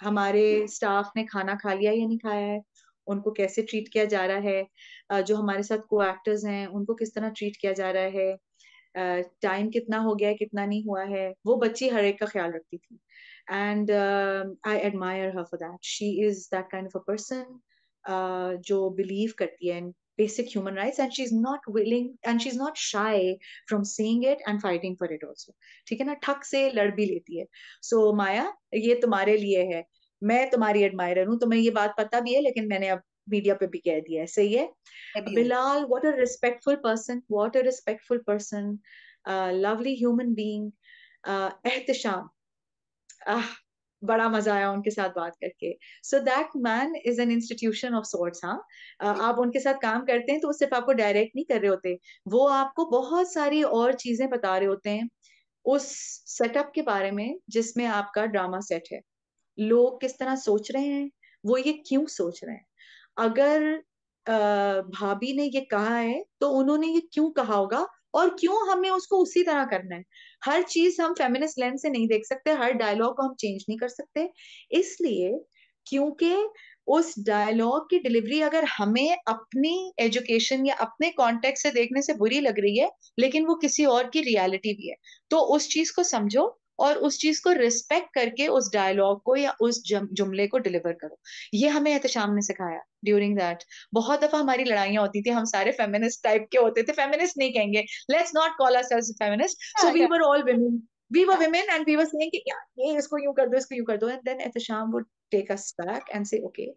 हमारे स्टाफ ने खाना खा लिया या नहीं खाया है उनको कैसे ट्रीट किया जा रहा है uh, जो हमारे साथ को एक्टर्स हैं उनको किस तरह ट्रीट किया जा रहा है टाइम uh, कितना हो गया है कितना नहीं हुआ है वो बच्ची हर एक का ख्याल रखती थी and I admire her for that she is that kind of a person जो बिलीव करती है basic human rights and she's not willing and she's not shy from saying it and fighting for it also ठीक है ना ठक से लड़ भी लेती है सो so, माया ये तुम्हारे लिए है मैं तुम्हारी एडमायर हूँ तुम्हें ये बात पता भी है लेकिन मैंने अब मीडिया पे भी कह दिया है सही है Bilal what a respectful person what a respectful person lovely human being Ehtesham बड़ा मजा आया उनके साथ बात करके so that man is an institution of sorts हाँ आप उनके साथ काम करते हैं तो वो सिर्फ आपको डायरेक्ट नहीं कर रहे होते वो आपको बहुत सारी और चीजें बता रहे होते हैं उस सेटअप के बारे में जिसमें आपका ड्रामा सेट है लोग किस तरह सोच रहे हैं वो ये क्यों सोच रहे हैं अगर भाभी ने ये कहा है तो उन्होंने ये क्यों कहा होगा और क्यों हमें उसको उसी तरह करना है हर चीज हम फेमिनिस्ट लेंस से नहीं देख सकते हर डायलॉग को हम चेंज नहीं कर सकते इसलिए क्योंकि उस डायलॉग की डिलीवरी अगर हमें अपनी एजुकेशन या अपने कॉन्टेक्ट से देखने से बुरी लग रही है लेकिन वो किसी और की रियलिटी भी है तो उस चीज को समझो और उस चीज को रिस्पेक्ट करके उस डायलॉग को या उस जुमले को डिलीवर करो ये हमें एहतम ने सिखाया ड्यूरिंग दैट बहुत दफा हमारी लड़ाइयां होती थी हम सारे फेमिनिस्ट टाइप के होते थे फेमिनिस्ट नहीं कहेंगे let's not call ourselves feminist so we were all women we were women and we were saying कि ये इसको यूं कर दो इसको यूं कर दो and then Ehtesham would take us back and say okay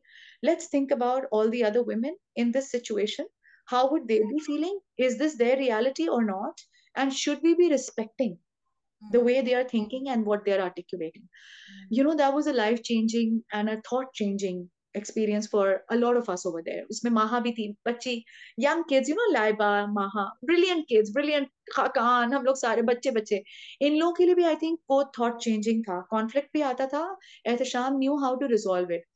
let's think about all the other women in this situation how would they be feeling is this their reality और not and should we be respecting the way they are thinking and what they are articulating hmm. you know that was a life changing and a thought changing experience for a lot of us over there. उसमें माहा भी थी बच्ची young kids you know Laiba माहा brilliant kids brilliant Khaqan हम लोग सारे बच्चे बच्चे इन लोगों के लिए भी आई थिंक वो थॉट चेंजिंग था कॉन्फ्लिक्ट भी आता था Ehtesham knew how to resolve it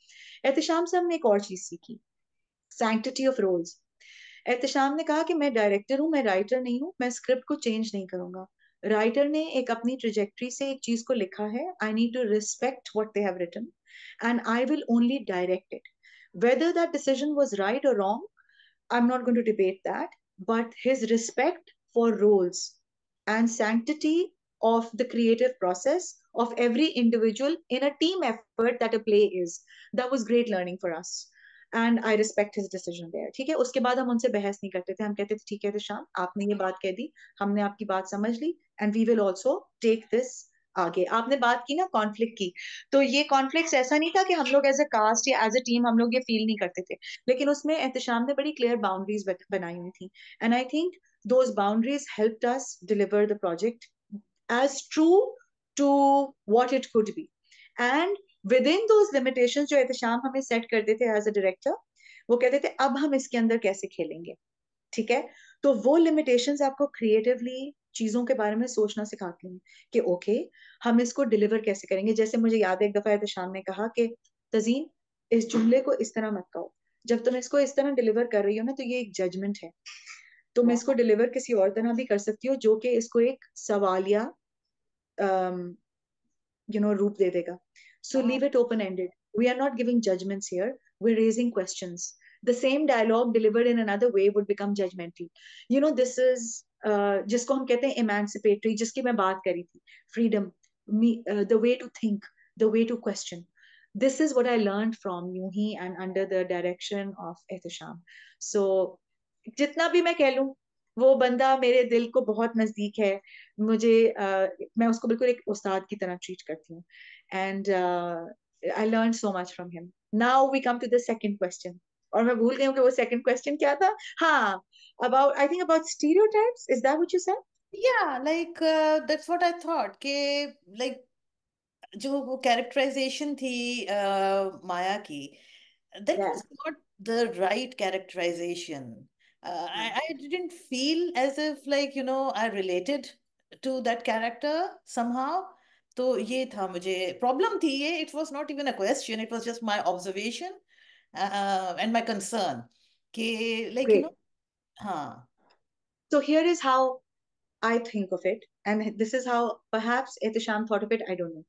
Ehtesham से हमने एक और चीज सीखी सैंक्टिटी ऑफ रोल्स एहतशाम ने कहा कि मैं डायरेक्टर हूँ मैं राइटर नहीं हूँ मैं स्क्रिप्ट को चेंज नहीं करूंगा राइटर ने एक अपनी ट्रिजेक्ट्री से एक चीज को लिखा है I need to respect what they have written and I will only direct it. Whether that decision was right or wrong, I'm not going to debate that. But his respect for roles and sanctity of the creative process of every individual in a team effort that a play is, that was great learning for us. And I respect his decision there. ठीक है उसके बाद हम उनसे बहस नहीं करते थे हम कहते थे ठीक है शाम आपने ये बात कह दी हमने आपकी बात समझ ली and we will also take this आगे आपने बात की ना कॉन्फ्लिक्ट की तो ये कॉन्फ्लिक्ट ऐसा नहीं था कि हम लोग एज ए कास्ट या एज ए टीम हम लोग ये फील नहीं करते थे लेकिन उसमें एहतशाम ने बड़ी क्लियर बाउंड्रीज बनाई हुई थी and I think those boundaries help us deliver the project as true to what it could be and within those limitation जो एहतशाम हमें सेट करते थे एज अ डायरेक्टर वो कहते थे अब हम इसके अंदर कैसे खेलेंगे ठीक है तो वो लिमिटेशंस आपको क्रिएटिवली चीजों के बारे में सोचना सिखाती हूँ कि ओके हम इसको डिलीवर कैसे करेंगे जैसे मुझे याद एक दफा एहतान ने कहा कि तजीन इस जुमले को इस तरह मत कहो जब तुम इसको इस तरह डिलीवर कर रही हो ना तो ये एक जजमेंट है तो मैं इसको डिलीवर किसी और तरह भी कर सकती हूँ जो कि इसको एक सवालिया यू नो रूप दे देगा so leave it open ended we are not giving judgements here we raising questions the same dialogue delivered in another way would become judgmental you know this is जिसको हम कहते हैं इमेंसिपेटरी जिसकी मैं बात करी थी freedom the way to think the way to question this is what I learn from you he and under the direction of Ehtesham so जितना भी मैं कह लूँ वो बंदा मेरे दिल को बहुत नज़दीक है मुझे uh, मैं उसको बिल्कुल एक उस्ताद की तरह ट्रीट करती हूँ and I learn so much from him now we come to the second question और मैं भूल गई कि वो सेकंड क्वेश्चन क्या था हाँ about I think about stereotypes is that what you said या like that's what I thought के लाइक जो वो कैरेक्टराइजेशन थी uh, माया की that is not the right characterisation I didn't feel as if like you know I related to that character character somehow तो ये था मुझे प्रॉब्लम थी ये it was not even a question it was just my observation uh, and my concern. Okay, like, you know, huh. So here is how I think of it. And this is how perhaps Etisham thought of it. I don't know.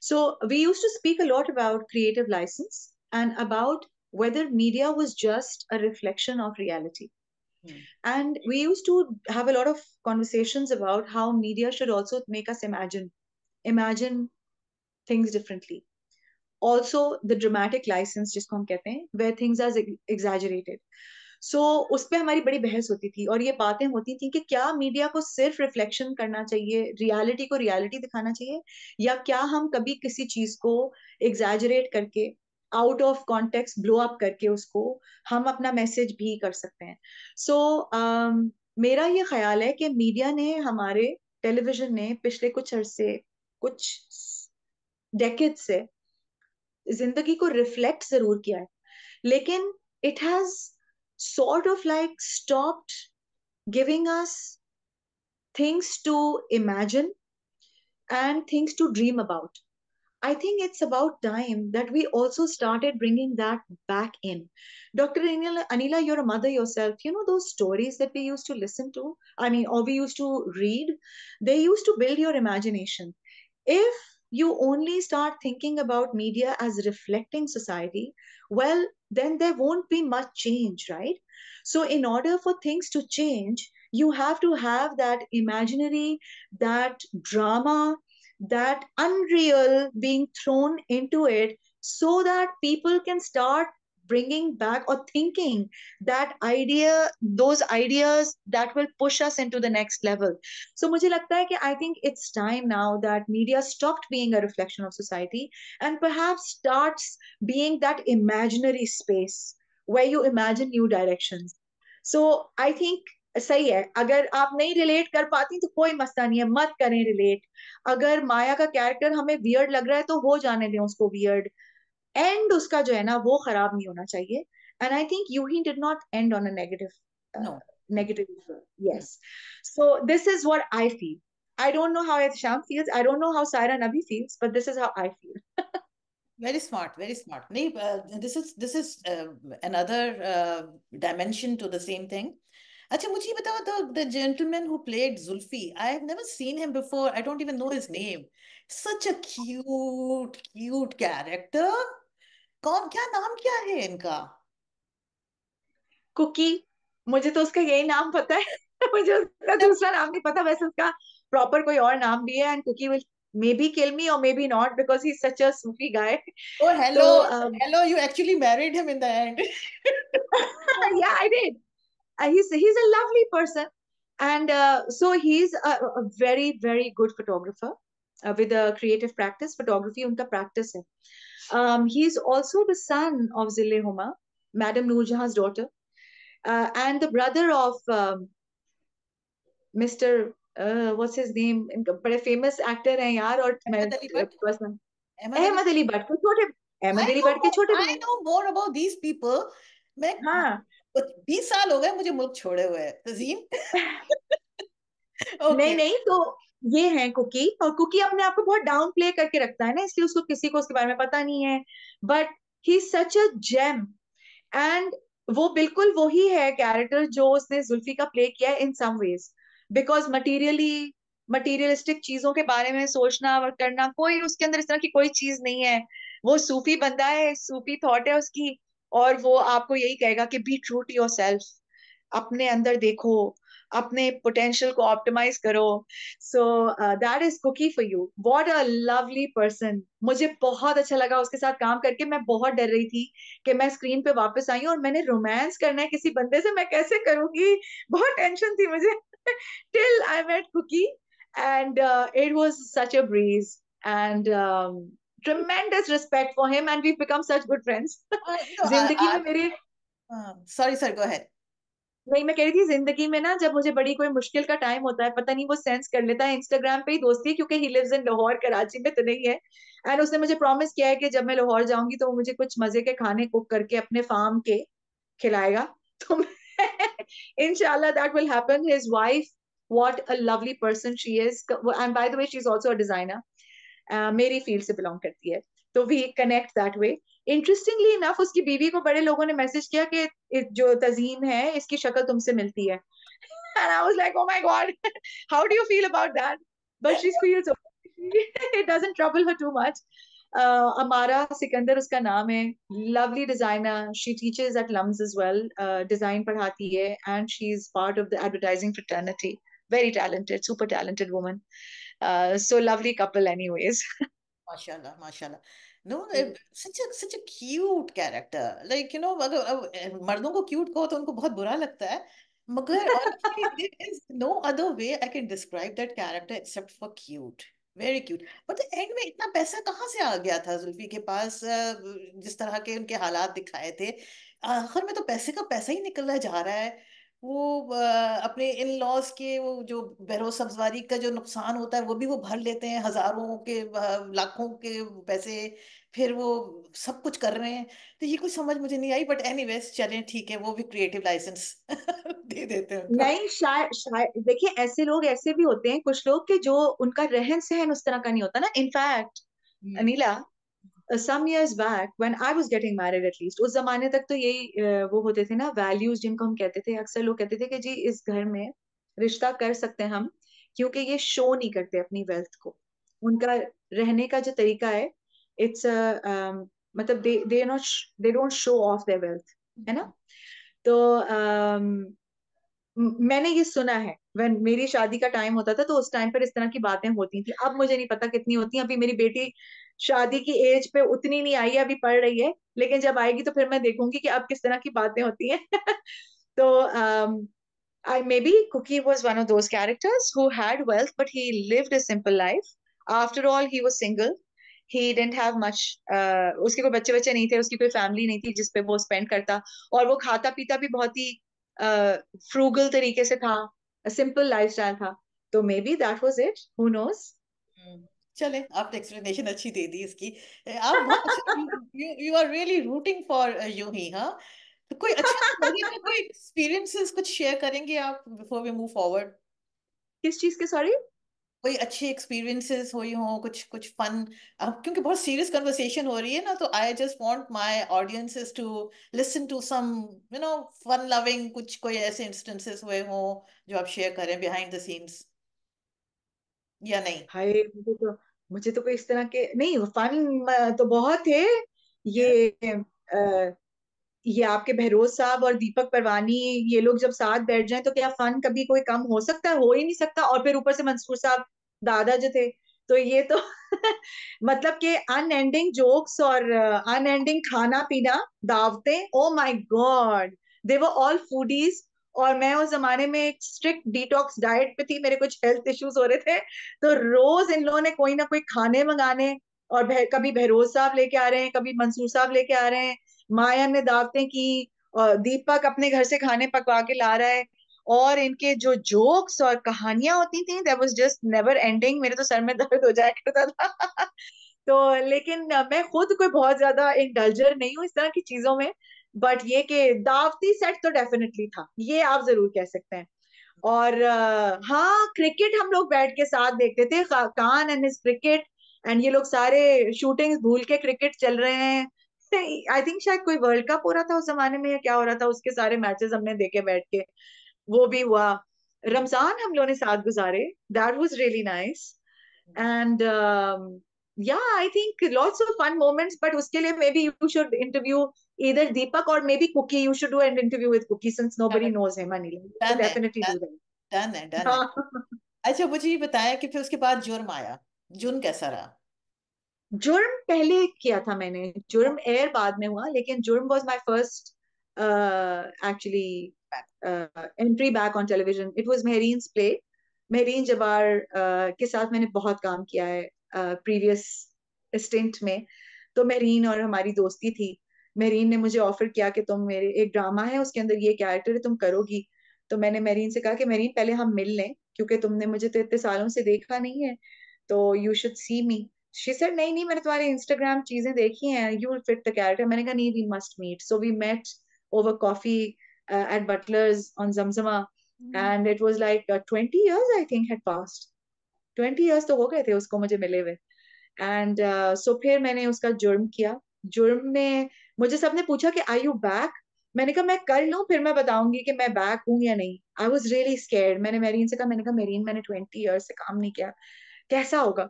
So we used to speak a lot about creative license and about whether media was just a reflection of reality. Hmm. And we used to have a lot of conversations about how media should also make us imagine, imagine things differently. Also the dramatic licence जिसको हम कहते हैं वे things are exaggerated so उस पर हमारी बड़ी बहस होती थी और ये बातें होती थी कि क्या मीडिया को सिर्फ रिफ्लेक्शन करना चाहिए रियालिटी को रियालिटी दिखाना चाहिए या क्या हम कभी किसी चीज को एग्जैजरेट करके out of context blow up करके उसको हम अपना मैसेज भी कर सकते हैं सो so, um, मेरा ये ख्याल है कि मीडिया ने हमारे टेलीविजन ने पिछले कुछ अरसे कुछ डेकेट से जिंदगी को रिफ्लेक्ट जरूर किया है लेकिन it has sort of like stopped giving us things to imagine and things to dream about. I think it's about time that we also started bringing that back in. Dr. Anila, you're a mother yourself. You know those stories that we used to listen to, I mean, or we used to read, they used to build your imagination. If you only start thinking about media as reflecting society, well, then there won't be much change, right? So, in order for things to change, you have to have that imaginary, that drama, that unreal being thrown into it so that people can start bringing back or thinking that idea those ideas that will push us into the next level so mujhe lagta hai ki i think it's time now that media stopped being a reflection of society and perhaps starts being that imaginary space where you imagine new directions so i think सही है अगर आप नहीं relate कर पाती तो कोई मसला नहीं है मत करें रिलेट अगर माया का कैरेक्टर हमें वियर्ड लग रहा है तो हो जाने दें उसको वियर्ड एंड उसका जो है ना वो खराब नहीं होना चाहिए and I think you he did not end on negative negative yes so this is what I feel feel i don't know how Sham feels i don't know how Saira Nabi feels but this is how i feel very smart very smart Naib, uh, this is this is uh, another uh, dimension to the same thing acha mujhe ये बताओ the the gentleman who played Zulfi I have never seen him before I don't even know his name such a cute cute character कौन क्या नाम क्या है इनका cookie मुझे तो उसका यही नाम पता है <laughs> मुझे उसका दूसरा नाम नहीं पता वैसे उसका प्रॉपर कोई और नाम भी है and Kuki will maybe kill me और maybe not because he such a Sufi guy oh hello hello you actually married him in the end yeah I did he he is a lovely person and so he is a very very good photographer with a creative practice photography उनका practice है Um, he is also the son of Zillehoma, Madam Noorjahan's daughter, uh, and the brother of um, Mr. Uh, what's his name? बड़े famous actor हैं यार or Ahmed Ali Bhatt. Ahmed Ali Bhatt के छोटे I know more about these people. मैं हाँ. बीस साल हो गए मुझे मुल्क छोड़े हुए तजीम <laughs> okay. नहीं नहीं तो ये है कुकी और कुकी अपने आप को बहुत डाउन प्ले करके रखता है ना इसलिए उसको किसी को उसके बारे में पता नहीं है but he such a gem and वो बिल्कुल वही है कैरेक्टर जो उसने जुल्फी का प्ले किया है in some ways because materially materialistic चीजों के बारे में सोचना और करना कोई उसके अंदर इस तरह की कोई चीज नहीं है वो सूफी बंदा है सूफी थॉट है उसकी और वो आपको यही कहेगा कि be true to yourself अपने अंदर देखो अपने पोटेंशियल को ऑप्टिमाइज करो so that is Kuki for you what a lovely person मुझे बहुत अच्छा लगा उसके साथ काम करके मैं बहुत डर रही थी कि मैं स्क्रीन पे वापस आई और मैंने रोमांस करना है किसी बंदे से मैं कैसे करूंगी बहुत टेंशन थी मुझे till I met Kuki and it was such a breeze and tremendous respect for him and we've become such good friends. Uh, no, <laughs> जिंदगी uh, में मेरे सॉरी सर गो अहेड नहीं मैं कह रही थी जिंदगी में ना जब मुझे बड़ी कोई मुश्किल का टाइम होता है पता नहीं वो सेंस कर लेता है इंस्टाग्राम पे ही दोस्ती है क्योंकि he lives in Lahore Karachi में तो नहीं है एंड उसने मुझे प्रॉमिस किया है कि जब मैं लाहौर जाऊंगी तो वो मुझे कुछ मजे के खाने कुक करके अपने फार्म के खिलाएगा <laughs> तो इनशाला that will happen his wife what a lovely person she is and by the way she is also designer मेरी फील्ड से बिलोंग करती है तो we connect that way Interestingly enough, उसकी बीवी को बड़े लोगों ने मैसेज किया कि जो तजीन है इसकी शक्ल तुमसे मिलती है and I was like, oh my God, <laughs> how do you feel about that? But she feels okay. <laughs> it doesn't trouble her too much. Uh, Amara Sikandar उसका नाम है lovely designer she teaches at Lums as well uh, design पढ़ाती है and she's part of the advertising fraternity very talented super talented woman uh, so lovely couple anyways mashallah <laughs> mashallah no such such cute character like you know अगर eh, मर्दों को cute कहो तो उनको बहुत बुरा लगता है मगर no other way I can describe that character except for cute very cute but end में इतना पैसा कहाँ से आ गया था जुल्फी के पास जिस तरह के उनके हालात दिखाए थे आखिर में तो पैसे का पैसा ही निकलना जा रहा है वो अपने इन लॉज के वो जो बहरो का जो नुकसान होता है वो भी वो भर लेते हैं हजारों के लाखों के पैसे फिर वो सब कुछ कर रहे हैं तो ये कुछ समझ मुझे नहीं आई बट एनी वेज चले ठीक है वो भी क्रिएटिव लाइसेंस <laughs> दे देते हैं नहीं शायद शायद देखिए ऐसे लोग ऐसे भी होते हैं कुछ लोग के जो उनका रहन सहन उस तरह का नहीं होता ना इनफैक्ट हम्म। Anila some years back when I was getting married at least उस जमाने तक तो यही वो होते थे ना वैल्यूज जिनको हम कहते थे अक्सर लोग कहते थे कि जी इस घर में रिश्ता कर सकते हैं हम क्योंकि ये शो नहीं करते अपनी वेल्थ को उनका रहने का जो तरीका है इट्स मतलब they they not they don't show off their wealth है ना हम्म। तो um, मैंने ये सुना है वन मेरी शादी का टाइम होता था तो उस टाइम पर इस तरह की बातें होती थी अब मुझे नहीं पता कितनी होती अभी मेरी बेटी शादी की एज पे उतनी नहीं आई है अभी पढ़ रही है लेकिन जब आएगी तो फिर मैं देखूंगी कि अब किस तरह की बातें होती हैं <laughs> तो I maybe Kuki was one of those characters who had wealth but he lived a simple life after all he was single he didn't have much उसके कोई बच्चे बच्चे नहीं थे उसकी कोई फैमिली नहीं थी जिसपे वो स्पेंड करता और वो खाता पीता भी बहुत ही फ्रूगल तरीके से था सिंपल लाइफ स्टाइल था तो maybe that was it who knows चले आपने एक्सप्लेनेशन अच्छी दे दी इसकी आप you are really rooting for you ही हाँ तो कोई अच्छा कोई एक्सपीरियंसेस कुछ शेयर करेंगे आप बिफोर वी मूव फॉरवर्ड किस चीज के सॉरी कोई अच्छी एक्सपीरियंसेस हुई हो कुछ कुछ फन क्योंकि बहुत सीरियस कन्वर्सेशन हो रही है ना तो I just want my audiences to listen to some you know fun loving कुछ कोई ऐसे इंस्टेंसेस हुए हो जो आप शेयर करें बिहाइंड द सीन्स या नहीं हाय मुझे तो मुझे तो कोई इस तरह के नहीं फन तो बहुत है ये आ, ये आपके बहरोज साहब और दीपक परवानी ये लोग जब साथ बैठ जाएं तो क्या फन कभी कोई कम हो सकता है हो ही नहीं सकता और फिर ऊपर से मंसूर साहब दादा जो थे तो ये तो <laughs> मतलब कि अनएंडिंग जोक्स और अनएंडिंग uh, खाना पीना दावते oh my God they were all foodies और मैं उस जमाने में एक स्ट्रिक्ट डिटॉक्स डाइट पे थी मेरे कुछ हेल्थ इश्यूज हो रहे थे तो रोज इन लोगों ने कोई ना कोई खाने मंगाने और भे, कभी बहरोज साहब लेके आ रहे हैं कभी मंसूर साहब लेके आ रहे हैं माया ने दावतें की और दीपक अपने घर से खाने पकवा के ला रहा है और इनके जो जोक्स और कहानियां होती थी that was just never ending मेरे तो सर में दर्द हो जाया करता था <laughs> तो लेकिन मैं खुद कोई बहुत ज्यादा इंडल्जर नहीं हूँ इस तरह की चीजों में बट ये कि दावती सेट तो डेफिनेटली था ये आप जरूर कह सकते हैं और uh, हाँ क्रिकेट हम लोग बैठ के साथ देखते थे कान एंड इज क्रिकेट एंड ये लोग सारे शूटिंग्स भूल के क्रिकेट चल रहे हैं आई थिंक शायद कोई वर्ल्ड कप हो रहा था उस जमाने में या क्या हो रहा था उसके सारे मैचेस हमने देखे बैठ के वो भी हुआ रमजान हम लोगों ने साथ गुजारे that was really nice and yeah I think lots of fun moments but उसके लिए maybe you should interview इधर दीपक और maybe Kuki you should do and interview with Kuki since nobody knows him any definitely do that done that. Done है, done हाँ। अच्छा मुझे ये बताया कि फिर उसके बाद जुर्म आया जुर्म कैसा रहा जुर्म पहले किया था मैंने जुर्म एयर बाद में हुआ लेकिन Jurm was my first actually uh, entry back on television. It was Mehreen's play. Mehreen uh, के साथ मैंने बहुत काम किया है प्रीवियस uh, में तो मेहरीन और हमारी दोस्ती थी मेहरीन ने मुझे ऑफर किया कि तुम मेरे एक ड्रामा है उसके अंदर ये कैरेक्टर है तुम करोगी तो मैंने मेहरीन से कहा कि मेहरीन पहले हम मिल लें क्योंकि तुमने मुझे तो इतने सालों से देखा नहीं है तो you should see me she sir नहीं नहीं मैंने तुम्हारे इंस्टाग्राम चीजें देखी हैं you will fit the character मैंने कहा नहीं we must meet so we met over coffee uh, at Butler's on Zamzama. Mm-hmm. And it was like uh, 20 years, I think, had passed. 20 years तो हो गए थे उसको मुझे मिले हुए uh, so फिर मैंने उसका जुर्म किया जुर्म में मुझे सबने पूछा कि आई यू बैक मैंने कहा मैं कर लूँ फिर मैं बताऊंगी कि मैं बैक हूँ या नहीं आई वॉज रियली स्केयर मैंने मेरीन से कहा मैंने कहा मेरीन मैंने ट्वेंटी ईयर्स से काम नहीं किया कैसा होगा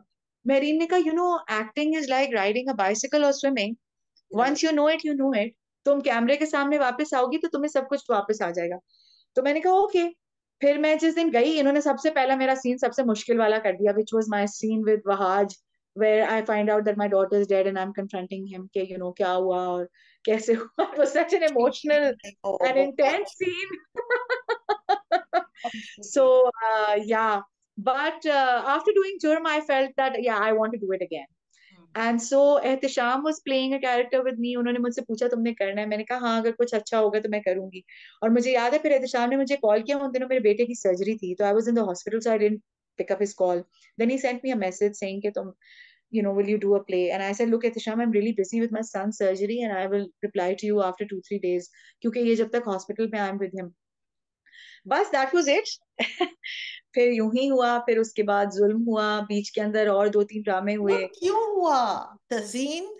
मेरीन ने कहा you know acting is like riding a bicycle और swimming once you know it you know it तुम कैमरे के सामने वापस आओगी तो तुम्हें सब कुछ वापस आ जाएगा तो मैंने कहा ओके फिर मैं जिस दिन गई इन्होंने सबसे पहला मेरा सीन सबसे मुश्किल वाला कर दिया which was my scene with Wahaj where I find out that my daughter is dead and I am confronting him के यू नो क्या हुआ और कैसे हुआ such an emotional and intense scene so yeah yeah but uh, after doing germ i felt that yeah i want to do it again and so Ehtam was playing a character with me उन्होंने मुझसे पूछा तुमने करना है मैंने कहा हाँ अगर कुछ अच्छा होगा तो मैं करूंगी और मुझे याद है फिर एहतम eh, ने मुझे कॉल किया उन दिनों मेरे बेटे की सर्जरी थी तो I was in the hospital so I didn't pick his call then he sent me a message saying के तुम you know will you do a play and i said look ehtisham i'm really busy with my son's surgery and i will reply to you after 2 3 days kyunki ye jab tak hospital mein i'm with him बस that was it फिर यूं ही हुआ फिर उसके बाद जुल्म हुआ बीच के अंदर और दो तीन ड्रामे हुए हाँ, क्यों हुआ तजीन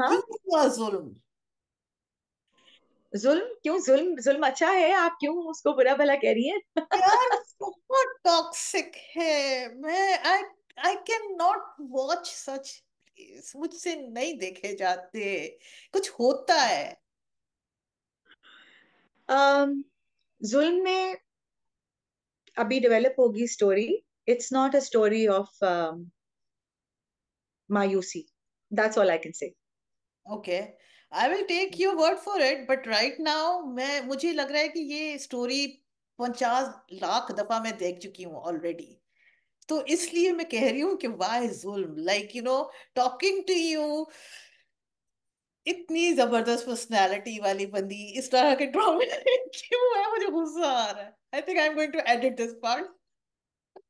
हाँ क्यों हुआ जुल्म जुल्म क्यों जुल्म जुल्म अच्छा है आप क्यों उसको बुरा भला कह रही हैं यार <laughs> बहुत टॉक्सिक है मैं I I can not watch such मुझसे नहीं देखे जाते कुछ होता है um, जुल्म में अभी डेवलप होगी story it's not a story of मायूसी that's all I can say okay I will take your word for it but right now मैं मुझे लग रहा है कि ये स्टोरी पचास लाख दफा मैं देख चुकी हूँ ऑलरेडी तो इसलिए मैं कह रही हूँ कि why Zulm like you know talking to you इतनी जबरदस्त पर्सनैलिटी वाली बंदी इस तरह के ड्रामे क्यों है मुझे गुस्सा आ रहा है I think I'm going to edit this part.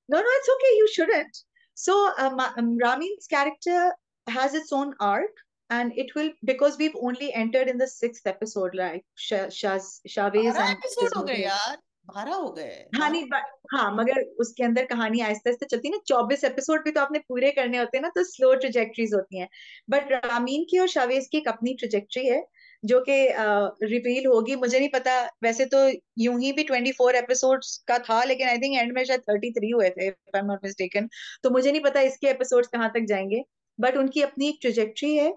No, no, it's okay. You shouldn't. So um, um, Ramin's character has its own arc, and it will because we've only entered in the sixth episode, like Shaz, Shaz, Shavez and. Episode ho gaye, yaar. बारह हो गए हाँ नहीं हाँ मगर उसके अंदर कहानी आहिस्ते आहिस्ते चलती है ना चौबीस एपिसोड भी तो आपने पूरे करने होते हैं ना तो स्लो ट्रजेक्ट्रीज होती जो कि रिपील होगी मुझे नहीं पता वैसे तो यूं ही भी 24 एपिसोड्स का था लेकिन आई थिंक एंड में शायद 33 हुए थे if I am not mistaken तो मुझे नहीं पता इसके एपिसोड्स कहां तक जाएंगे बट उनकी अपनी एक ट्रिजेक्ट्री है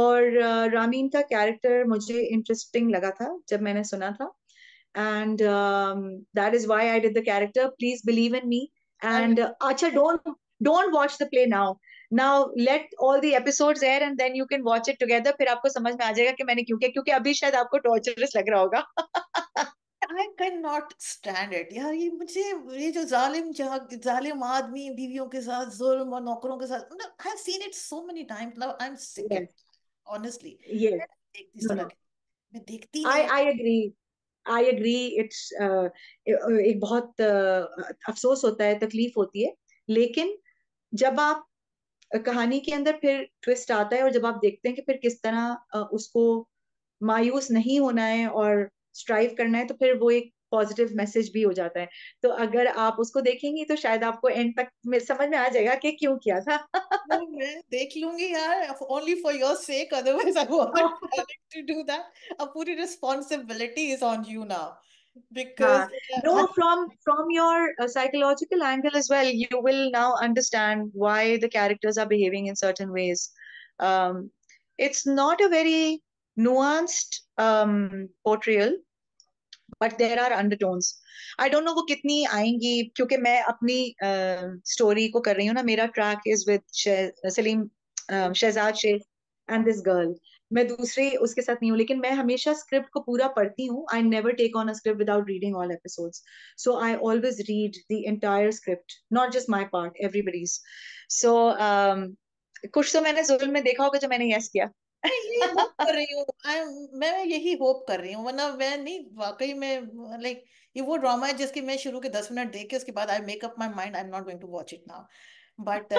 और रामीन का कैरेक्टर मुझे इंटरेस्टिंग लगा था जब मैंने सुना था and that is why I did the character please believe in me and अच्छा don't don't watch the play now now let all the episodes air and then you can watch it together फिर आपको समझ में आ जाएगा कि मैंने क्यों किया क्योंकि अभी शायद आपको टॉर्चरस लग रहा होगा I cannot stand it. यार ये मुझे ये जो जालिम जहाँ जालिम आदमी बीवियों के साथ जुल्म और नौकरों के साथ मतलब I have seen it so many times. Now I'm sick. Yes. Honestly. Yes. मैं देखती हाँ। हूँ. तरह I देखती आई आई एग्री आई एग्री एक बहुत uh, अफसोस होता है तकलीफ होती है लेकिन जब आप कहानी के अंदर फिर ट्विस्ट आता है और जब आप देखते हैं कि फिर किस तरह उसको मायूस नहीं होना है और स्ट्राइव करना है तो फिर वो एक पॉजिटिव मैसेज भी हो जाता है तो अगर आप उसको देखेंगी तो शायद आपको एंड तक समझ में आ जाएगा कि क्यों किया था मैं देख लूंगी यार only for your sake otherwise I want to do that a पूरी responsibility is on you now because no from from your uh, psychological angle as well you will now understand why the characters are behaving in certain ways um it's not a very nuanced um portrayal but there are undertones i don't know wo kitni aayengi kyunki main apni uh, story ko kar rahi mera track is with she- uh, Salim um, and this girl मैं दूसरे उसके साथ नहीं हूँ लेकिन मैं हमेशा script को पूरा पढ़ती हूँ I never take on a script without reading all episode so I always read the entire script not just my part everybody's so कुछ तो मैंने जुल्म में देखा होगा जो मैंने यस किया कर रही हूँ मैं यही होप कर रही हूँ वरना मैं नहीं वाकई में लाइक ये वो ड्रामा है जिसकी मैं शुरू के दस मिनट देख के उसके बाद I make up my mind I am not going to watch it now but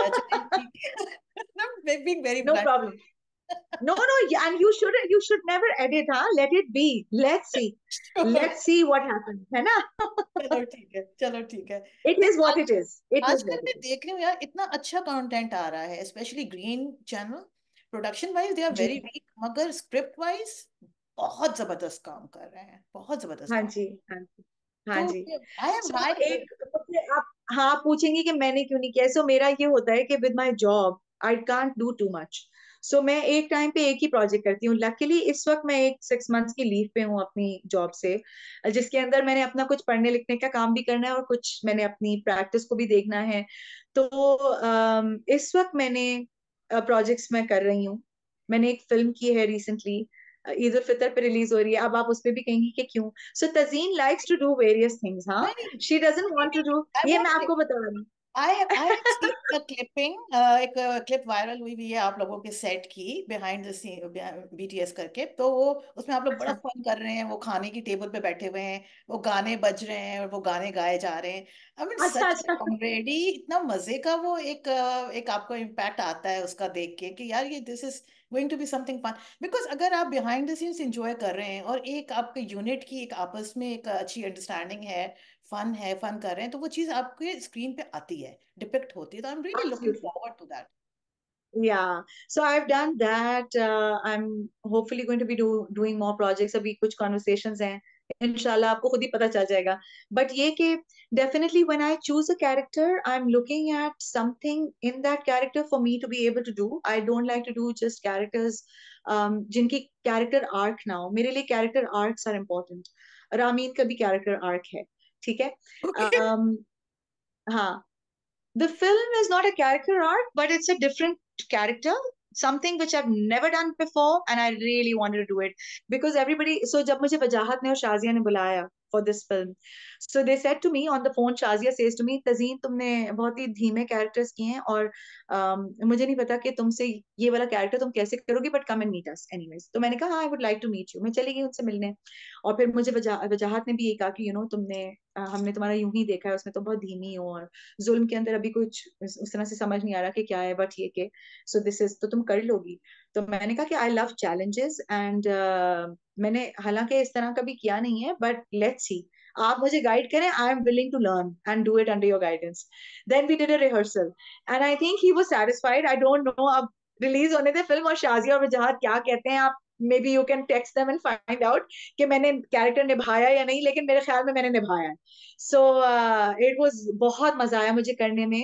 being very no problem no, no, and you should you should never edit, huh? Let it be. Let's see. Let's see what happens. hai na chalo theek hai chalo theek hai It is what it is. It आज is what it is. देख रही हूँ यार इतना अच्छा content आ रहा especially green channel. Production wise they are very weak, magar script wise बहुत जबरदस्त काम कर रहे हैं, बहुत जबरदस्त. हाँ जी, हाँ जी. हाँ जी आई एम माय एक आप हाँ पूछेंगी कि मैंने क्यों नहीं किया सो मेरा ये होता है कि with my job I can't do too much so so, मैं एक टाइम पे एक ही प्रोजेक्ट करती हूँ लकीली इस वक्त मैं एक सिक्स मंथ्स की लीव पे हूँ अपनी जॉब से जिसके अंदर मैंने अपना कुछ पढ़ने लिखने का काम भी करना है और कुछ मैंने अपनी प्रैक्टिस को भी देखना है तो इस वक्त मैंने प्रोजेक्ट्स में कर रही हूँ मैंने एक फिल्म की है रिसेंटली ईद उल फितर पे रिलीज हो रही है अब आप उस पर भी कहेंगी कि क्यों so Tazeen likes to do various things हाँ she doesn't want to do ये मैं आपको बता रही हूँ I, I have seen a clipping, uh, एक क्लिप uh, वायरल हुई हुई है आप लोगों के सेट की बिहाइंड बी टी एस करके तो वो उसमें आप लोग बड़ा फन अच्छा। कर रहे हैं वो खाने की टेबल पे बैठे हुए हैं वो गाने बज रहे हैं और वो गाने गाए जा रहे हैं आई मीन अच्छा, सच ऑलरेडी अच्छा। इतना मजे का वो एक uh, एक आपको इम्पैक्ट आता है उसका देख के कि यार ये this is going to be something fun because अगर आप बिहाइंड द सीन्स इंजॉय कर रहे हैं और एक आपके यूनिट की एक आपस में एक अच्छी अंडरस्टैंडिंग है फन है फन कर रहे हैं तो वो चीज आपके स्क्रीन पे आती है डिपिक्ट होती है तो I am really looking forward to that yeah so i've done that uh, i'm hopefully going to be do, doing more projects abhi kuch conversations hain inshallah aapko khud hi pata chal jayega but ye ke definitely when i choose a character i'm looking at something in that character for me to be able to do i don't like to do just characters um jinki character arc now mere liye character arcs are important ramin ka bhi character arc hai ठीक है okay. um, हाँ the film is not a character arc but it's a different character something which I've never done before and I really wanted to do it because everybody so जब मुझे वजाहत ने और शाजिया ने बुलाया for this film so they said to me on the phone Shazia says to me Tazeen तुमने बहुत ही धीमे कैरेक्टर्स किए हैं और um, मुझे नहीं पता कि तुमसे ये वाला कैरेक्टर तुम कैसे करोगे but come and meet us anyways तो मैंने कहा I would like to meet you मैं चली गई उनसे मिलने और फिर मुझे वजाहत ने भी ये कहा कि यू you नो know, तुमने हमने तुम्हारा यूं ही देखा है उसमें तो बहुत धीमी हो और जुल्म के अंदर अभी कुछ उस तरह से समझ नहीं आ रहा कि क्या है बट ये के सो दिस इज तो तुम कर लोगी तो मैंने कहा कि आई लव चैलेंजेस एंड मैंने हालांकि इस तरह कभी किया नहीं है बट लेट्स सी आप मुझे गाइड करें I am willing to learn and do it under your guidance then we did a rehearsal and I think he was satisfied I don't know अब रिलीज होने थे फिल्म और शाजिया और वजहत क्या कहते हैं आप maybe you can text them and find out कि मैंने कैरेक्टर निभाया या नहीं लेकिन मेरे ख्याल में मैंने निभाया सो इट वाज बहुत मजा आया मुझे करने में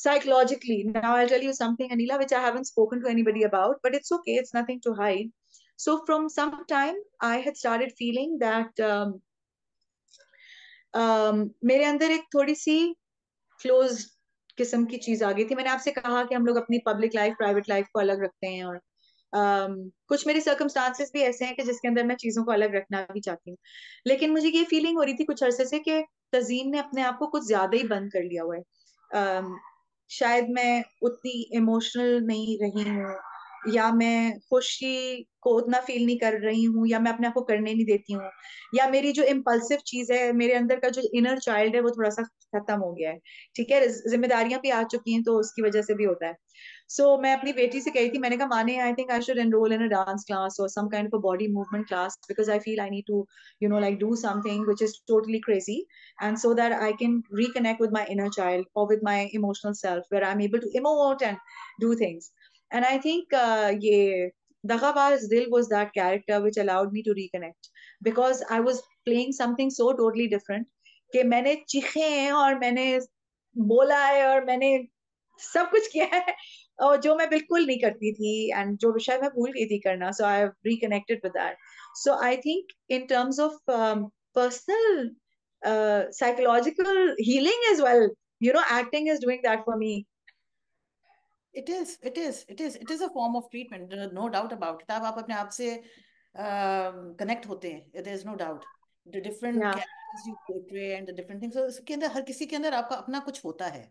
psychologically now i'll tell you something anila which i haven't spoken to anybody about but it's okay it's nothing to hide so from some time i had started feeling that um, um, मेरे अंदर एक थोड़ी सी close किस्म की चीज आ गई थी मैंने आपसे कहा कि हम लोग अपनी पब्लिक लाइफ प्राइवेट लाइफ को अलग रखते हैं और um, कुछ मेरे सर्कमस्टांसेस भी ऐसे हैं कि जिसके अंदर मैं चीजों को अलग रखना भी चाहती हूँ लेकिन मुझे ये फीलिंग हो रही थी कुछ अरसे से कि तजीन ने अपने आप को कुछ ज्यादा ही बंद कर लिया हुआ है um, शायद मैं उतनी इमोशनल नहीं रही हूँ या मैं खुशी को उतना फील नहीं कर रही हूँ या मैं अपने आप को करने नहीं देती हूँ या मेरी जो इम्पल्सिव चीज है मेरे अंदर का जो इनर चाइल्ड है वो थोड़ा सा खत्म हो गया है ठीक है जिम्मेदारियां भी आ चुकी हैं तो उसकी वजह से भी होता है सो so, मैं अपनी बेटी से कही थी मैंने कहा माने I think I should enroll in a dance class और some kind of body movement class because I feel I need to you know like do something which is totally crazy and so that I can reconnect with my inner child और with my emotional self where I am able to emote and do things and I think ये Dagabaaz Dil was that character which allowed me to reconnect because I was playing something so totally different कि मैंने चीखे हैं और मैंने बोला है और मैंने सब कुछ किया है और जो मैं बिल्कुल नहीं करती थी एंड जो विषय मैं भूल गई थी करना सो आई reconnected with that so I think in terms of personal psychological healing as well you know acting is doing that for me it is it is it is it is a form of treatment no doubt about it आप अपने आप से connect um, होते हैं there is no doubt the different characters you portray and the different things so इसके अंदर हर किसी के अंदर आपका अपना कुछ होता है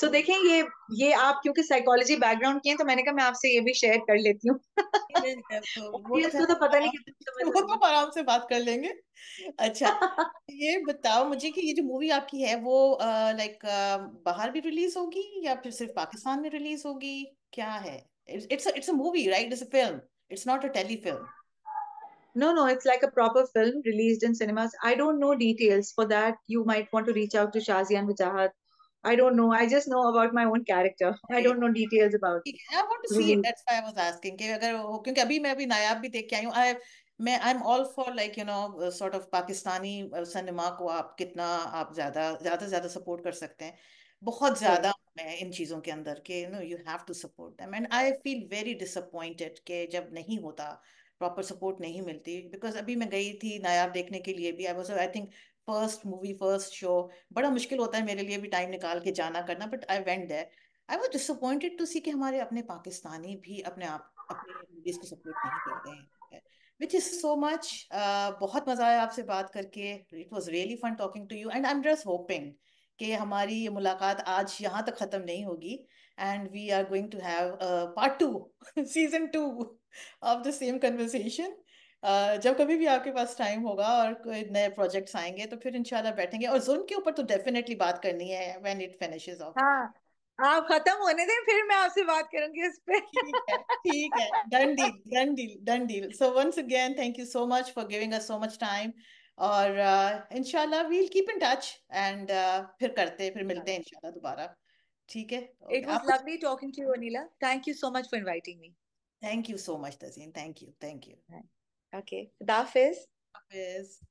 सो देखें ये ये आप क्योंकि साइकोलॉजी बैकग्राउंड की है तो मैंने कहा मैं आपसे ये भी शेयर कर लेती हूँ <laughs> तो, तो, तो, पता नहीं तो आराम से बात कर लेंगे अच्छा <laughs> ये बताओ मुझे कि ये जो मूवी आपकी है वो लाइक बाहर भी रिलीज होगी या फिर सिर्फ पाकिस्तान में रिलीज होगी क्या है it's it's a movie right it's a film it's not a telefilm No, no, it's like a proper film released in cinemas. I don't know details. For that, you might want to reach out to Shazian Vijahat I don't know. I just know about my own character. I don't know details about. I want to see it. That's why I was asking. Because मैं I am all for like you know sort of Pakistani cinema uh, को आप कितना आप ज्यादा ज्यादा ज्यादा support कर सकते हैं. बहुत ज्यादा मैं इन चीजों के अंदर के no you have to support them and I feel very disappointed के जब नहीं होता प्रॉपर सपोर्ट नहीं मिलती बिकॉज अभी मैं गई थी नायाब देखने के लिए भी I was I think first movie first show बड़ा मुश्किल होता है मेरे लिए भी टाइम निकाल के जाना करना but I went there I was disappointed to see कि हमारे अपने पाकिस्तानी भी अपने आप अपनी मूवीज को सपोर्ट नहीं करते हैं विच इज सो मच बहुत मजा आया आपसे बात करके it was really fun talking to you and I am just hoping कि हमारी ये मुलाकात आज यहाँ तक खत्म नहीं होगी and we are going to have part two season two of the same conversation जब कभी भी आपके पास टाइम होगा और कोई नए प्रोजेक्ट्स आएंगे तो फिर इंशाल्लाह बैठेंगे और जून के ऊपर तो डेफिनेटली बात करनी है व्हेन इट फिनिशेस ऑफ हाँ आप खत्म होने दें फिर मैं आपसे बात करूंगी इस पे ठीक है done deal done deal done deal so once again thank you so much for giving us so much time और इंशाल्लाह we will keep in touch and फिर करते फिर मिलते हैं इंशाल्लाह दोबारा ठीक है it was lovely talking to you Anila thank you so much for inviting me thank you so much Tazeen thank you thank you Okay. Dafiz. Dafiz.